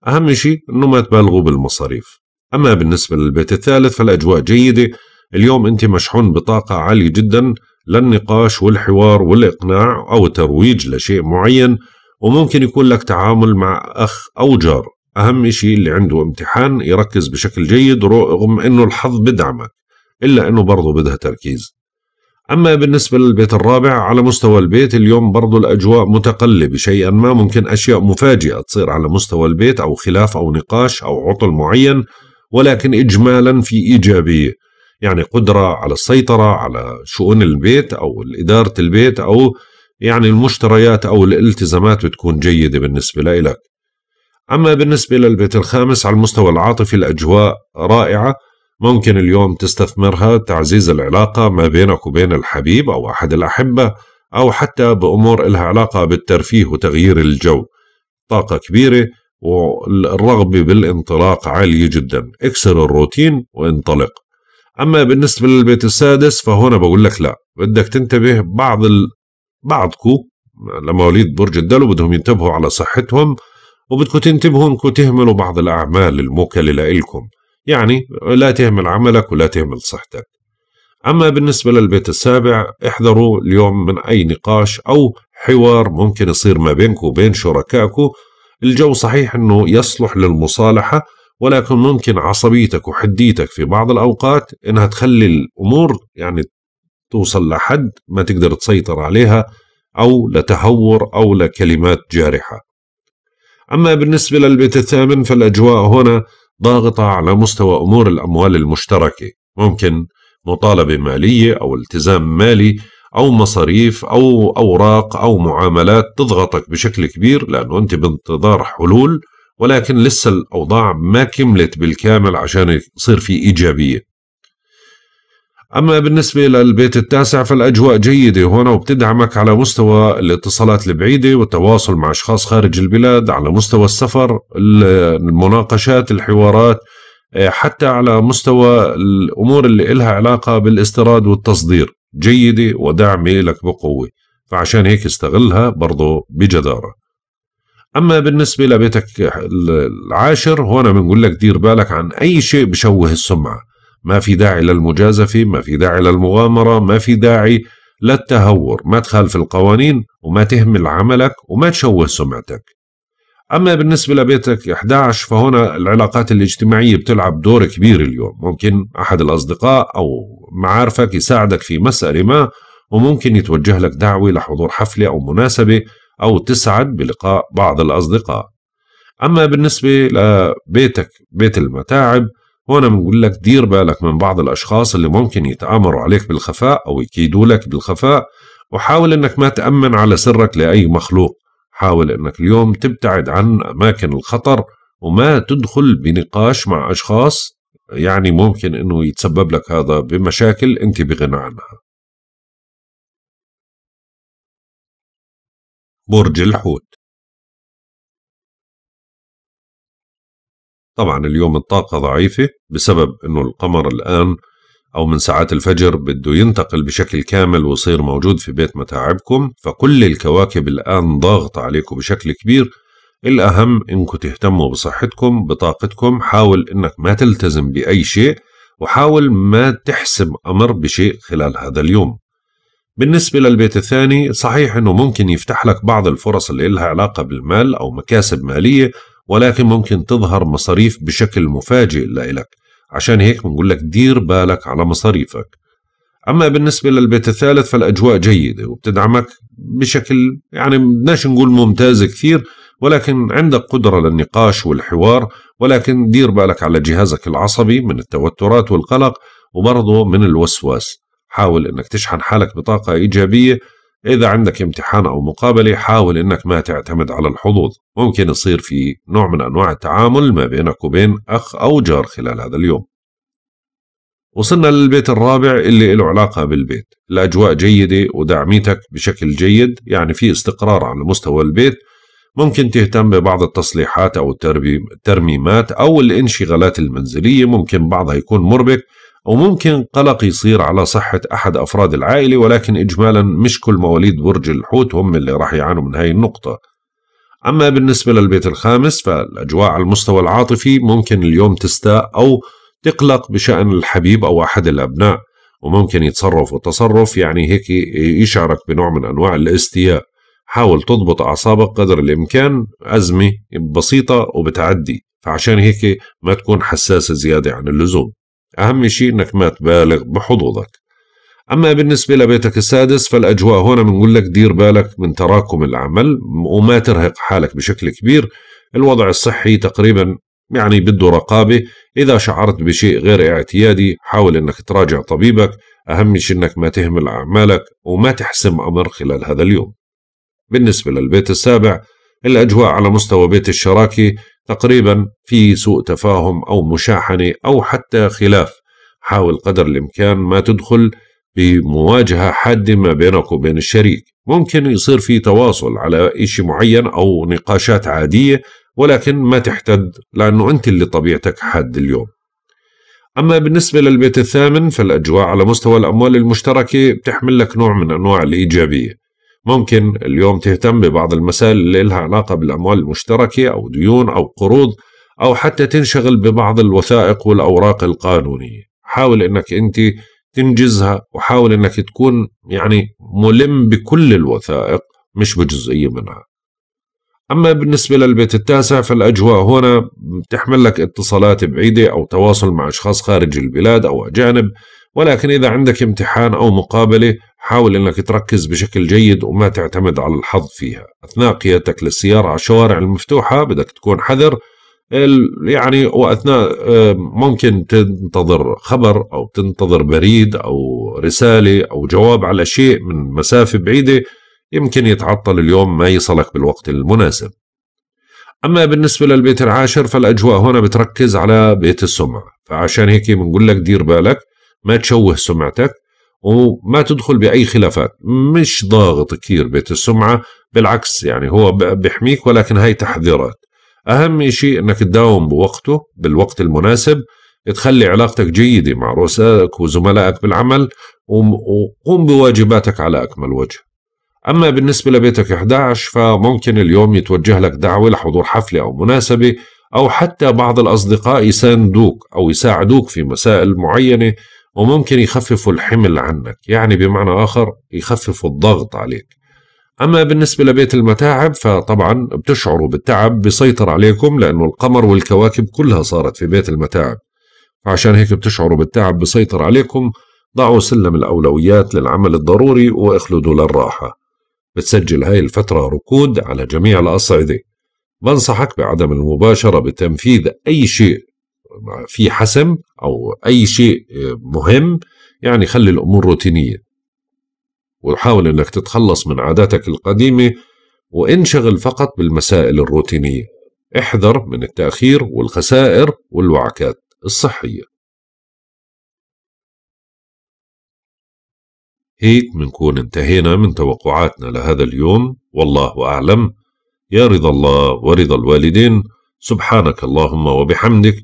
Speaker 1: أهم شيء أنه ما تبالغوا بالمصاريف أما بالنسبة للبيت الثالث فالأجواء جيدة اليوم أنت مشحون بطاقة عالية جدا للنقاش والحوار والإقناع أو الترويج لشيء معين وممكن يكون لك تعامل مع أخ أو جار أهم شيء اللي عنده امتحان يركز بشكل جيد رغم أنه الحظ بدعمك إلا أنه برضه بدها تركيز أما بالنسبة للبيت الرابع على مستوى البيت اليوم برضو الأجواء متقلبة شيئا ما ممكن أشياء مفاجئة تصير على مستوى البيت أو خلاف أو نقاش أو عطل معين ولكن إجمالا في إيجابية يعني قدرة على السيطرة على شؤون البيت أو إدارة البيت أو يعني المشتريات أو الالتزامات بتكون جيدة بالنسبة لإلك أما بالنسبة للبيت الخامس على المستوى العاطفي الأجواء رائعة ممكن اليوم تستثمرها تعزيز العلاقة ما بينك وبين الحبيب أو أحد الأحبة أو حتى بأمور إلها علاقة بالترفيه وتغيير الجو طاقة كبيرة والرغبة بالانطلاق عالية جدا اكسر الروتين وانطلق أما بالنسبة للبيت السادس فهنا بقول لك لا بدك تنتبه بعض ال... بعضكو لمواليد برج الدلو بدهم ينتبهوا على صحتهم وبدكم تنتبهوا انكم تهملوا بعض الأعمال الموكلة لإلكم يعني لا تهمل عملك ولا تهمل صحتك أما بالنسبة للبيت السابع احذروا اليوم من أي نقاش أو حوار ممكن يصير ما بينكم وبين شركائكم الجو صحيح أنه يصلح للمصالحة ولكن ممكن عصبيتك وحديتك في بعض الأوقات أنها تخلي الأمور يعني توصل لحد ما تقدر تسيطر عليها أو لتهور أو لكلمات جارحة أما بالنسبة للبيت الثامن فالأجواء هنا ضاغطة على مستوى أمور الأموال المشتركة ممكن مطالبة مالية أو التزام مالي او مصاريف او اوراق او معاملات تضغطك بشكل كبير لانه انت بانتظار حلول ولكن لسه الاوضاع ما كملت بالكامل عشان يصير في ايجابيه. اما بالنسبه للبيت التاسع فالاجواء جيده هنا وبتدعمك على مستوى الاتصالات البعيده والتواصل مع اشخاص خارج البلاد على مستوى السفر المناقشات الحوارات إيه، حتى على مستوى الامور اللي لها علاقه بالاستيراد والتصدير جيدة ودعم لك بقوة فعشان هيك استغلها برضه بجدارة أما بالنسبة لبيتك العاشر هون بنقول لك دير بالك عن أي شيء بشوه السمعة ما في داعي للمجازفة ما في داعي للمغامرة ما في داعي للتهور ما تخالف القوانين وما تهمل عملك وما تشوه سمعتك أما بالنسبة لبيتك 11 فهنا العلاقات الاجتماعية بتلعب دور كبير اليوم ممكن أحد الأصدقاء أو معارفك يساعدك في مسألة ما وممكن يتوجه لك دعوة لحضور حفلة أو مناسبة أو تسعد بلقاء بعض الأصدقاء أما بالنسبة لبيتك بيت المتاعب هنا بنقول لك دير بالك من بعض الأشخاص اللي ممكن يتآمروا عليك بالخفاء أو يكيدوا لك بالخفاء وحاول أنك ما تأمن على سرك لأي مخلوق حاول أنك اليوم تبتعد عن أماكن الخطر وما تدخل بنقاش مع أشخاص يعني
Speaker 2: ممكن أنه يتسبب لك هذا بمشاكل أنت بغنى عنها برج الحوت طبعا اليوم الطاقة ضعيفة بسبب أنه
Speaker 1: القمر الآن أو من ساعات الفجر بده ينتقل بشكل كامل ويصير موجود في بيت متاعبكم فكل الكواكب الآن ضاغطة عليكم بشكل كبير الأهم إنكم تهتموا بصحتكم بطاقتكم حاول إنك ما تلتزم بأي شيء وحاول ما تحسم أمر بشيء خلال هذا اليوم بالنسبة للبيت الثاني صحيح أنه ممكن يفتح لك بعض الفرص اللي لها علاقة بالمال أو مكاسب مالية ولكن ممكن تظهر مصاريف بشكل مفاجئ لإلك عشان هيك بنقول لك دير بالك على مصاريفك أما بالنسبة للبيت الثالث فالأجواء جيدة وبتدعمك بشكل يعني بدناش نقول ممتاز كثير ولكن عندك قدرة للنقاش والحوار ولكن دير بالك على جهازك العصبي من التوترات والقلق وبرضه من الوسواس حاول أنك تشحن حالك بطاقة إيجابية إذا عندك امتحان أو مقابلة حاول إنك ما تعتمد على الحظوظ ممكن يصير في نوع من أنواع التعامل ما بينك وبين أخ أو جار خلال هذا اليوم وصلنا للبيت الرابع اللي له علاقة بالبيت الأجواء جيدة ودعميتك بشكل جيد يعني في استقرار على مستوى البيت ممكن تهتم ببعض التصليحات أو الترميمات أو الانشغالات المنزلية ممكن بعضها يكون مربك وممكن قلق يصير على صحة أحد أفراد العائلة ولكن إجمالا مش كل مواليد برج الحوت هم اللي راح يعانوا من هاي النقطة أما بالنسبة للبيت الخامس فالأجواء على المستوى العاطفي ممكن اليوم تستاء أو تقلق بشأن الحبيب أو أحد الأبناء وممكن يتصرف وتصرف يعني هيك يشعرك بنوع من أنواع الاستياء حاول تضبط أعصابك قدر الإمكان أزمة بسيطة وبتعدي فعشان هيك ما تكون حساسة زيادة عن اللزوم أهم شيء إنك ما تبالغ بحظوظك أما بالنسبة لبيتك السادس فالأجواء هنا بنقول لك دير بالك من تراكم العمل وما ترهق حالك بشكل كبير الوضع الصحي تقريبا يعني بده رقابة إذا شعرت بشيء غير اعتيادي حاول أنك تراجع طبيبك أهم شيء أنك ما تهمل أعمالك وما تحسم أمر خلال هذا اليوم بالنسبة للبيت السابع الأجواء على مستوى بيت الشراكي تقريبا في سوء تفاهم أو مشاحنة أو حتى خلاف حاول قدر الإمكان ما تدخل بمواجهة حادة ما بينك وبين الشريك ممكن يصير في تواصل على إشي معين أو نقاشات عادية ولكن ما تحتد لأنه أنت اللي طبيعتك حاد اليوم أما بالنسبة للبيت الثامن فالأجواء على مستوى الأموال المشتركة بتحمل لك نوع من أنواع الإيجابية ممكن اليوم تهتم ببعض المسائل اللي لها علاقة بالأموال المشتركة أو ديون أو قروض أو حتى تنشغل ببعض الوثائق والأوراق القانونية حاول أنك أنت تنجزها وحاول أنك تكون يعني ملم بكل الوثائق مش بجزئية منها أما بالنسبة للبيت التاسع فالأجواء هنا بتحمل لك اتصالات بعيدة أو تواصل مع أشخاص خارج البلاد أو أجانب ولكن إذا عندك امتحان أو مقابلة حاول أنك تركز بشكل جيد وما تعتمد على الحظ فيها أثناء قيادتك للسيارة على الشوارع المفتوحة بدك تكون حذر يعني وأثناء ممكن تنتظر خبر أو تنتظر بريد أو رسالة أو جواب على شيء من مسافة بعيدة يمكن يتعطل اليوم ما يصلك بالوقت المناسب أما بالنسبة للبيت العاشر فالأجواء هنا بتركز على بيت السمعة فعشان هيك بنقول لك دير بالك ما تشوه سمعتك وما تدخل بأي خلافات مش ضاغط كثير بيت السمعة بالعكس يعني هو بيحميك ولكن هاي تحذيرات أهم شيء أنك تداوم بوقته بالوقت المناسب تخلي علاقتك جيدة مع رؤسائك وزملائك بالعمل وقوم بواجباتك على أكمل وجه أما بالنسبة لبيتك 11 فممكن اليوم يتوجه لك دعوة لحضور حفلة أو مناسبة أو حتى بعض الأصدقاء يساندوك أو يساعدوك في مسائل معينة وممكن يخففوا الحمل عنك يعني بمعنى آخر يخففوا الضغط عليك أما بالنسبة لبيت المتاعب فطبعا بتشعروا بالتعب بيسيطر عليكم لأنه القمر والكواكب كلها صارت في بيت المتاعب فعشان هيك بتشعروا بالتعب بيسيطر عليكم ضعوا سلم الأولويات للعمل الضروري واخلدوا للراحة بتسجل هاي الفترة ركود على جميع الأصعدة بنصحك بعدم المباشرة بتنفيذ أي شيء في حسم او اي شيء آه، مهم يعني خلي الامور روتينيه وحاول انك تتخلص من عاداتك القديمه وانشغل فقط بالمسائل الروتينيه
Speaker 2: احذر من التاخير والخسائر والوعكات الصحيه هيك منكون انتهينا من توقعاتنا لهذا اليوم والله اعلم يا رضا الله ورضا
Speaker 1: الوالدين سبحانك اللهم وبحمدك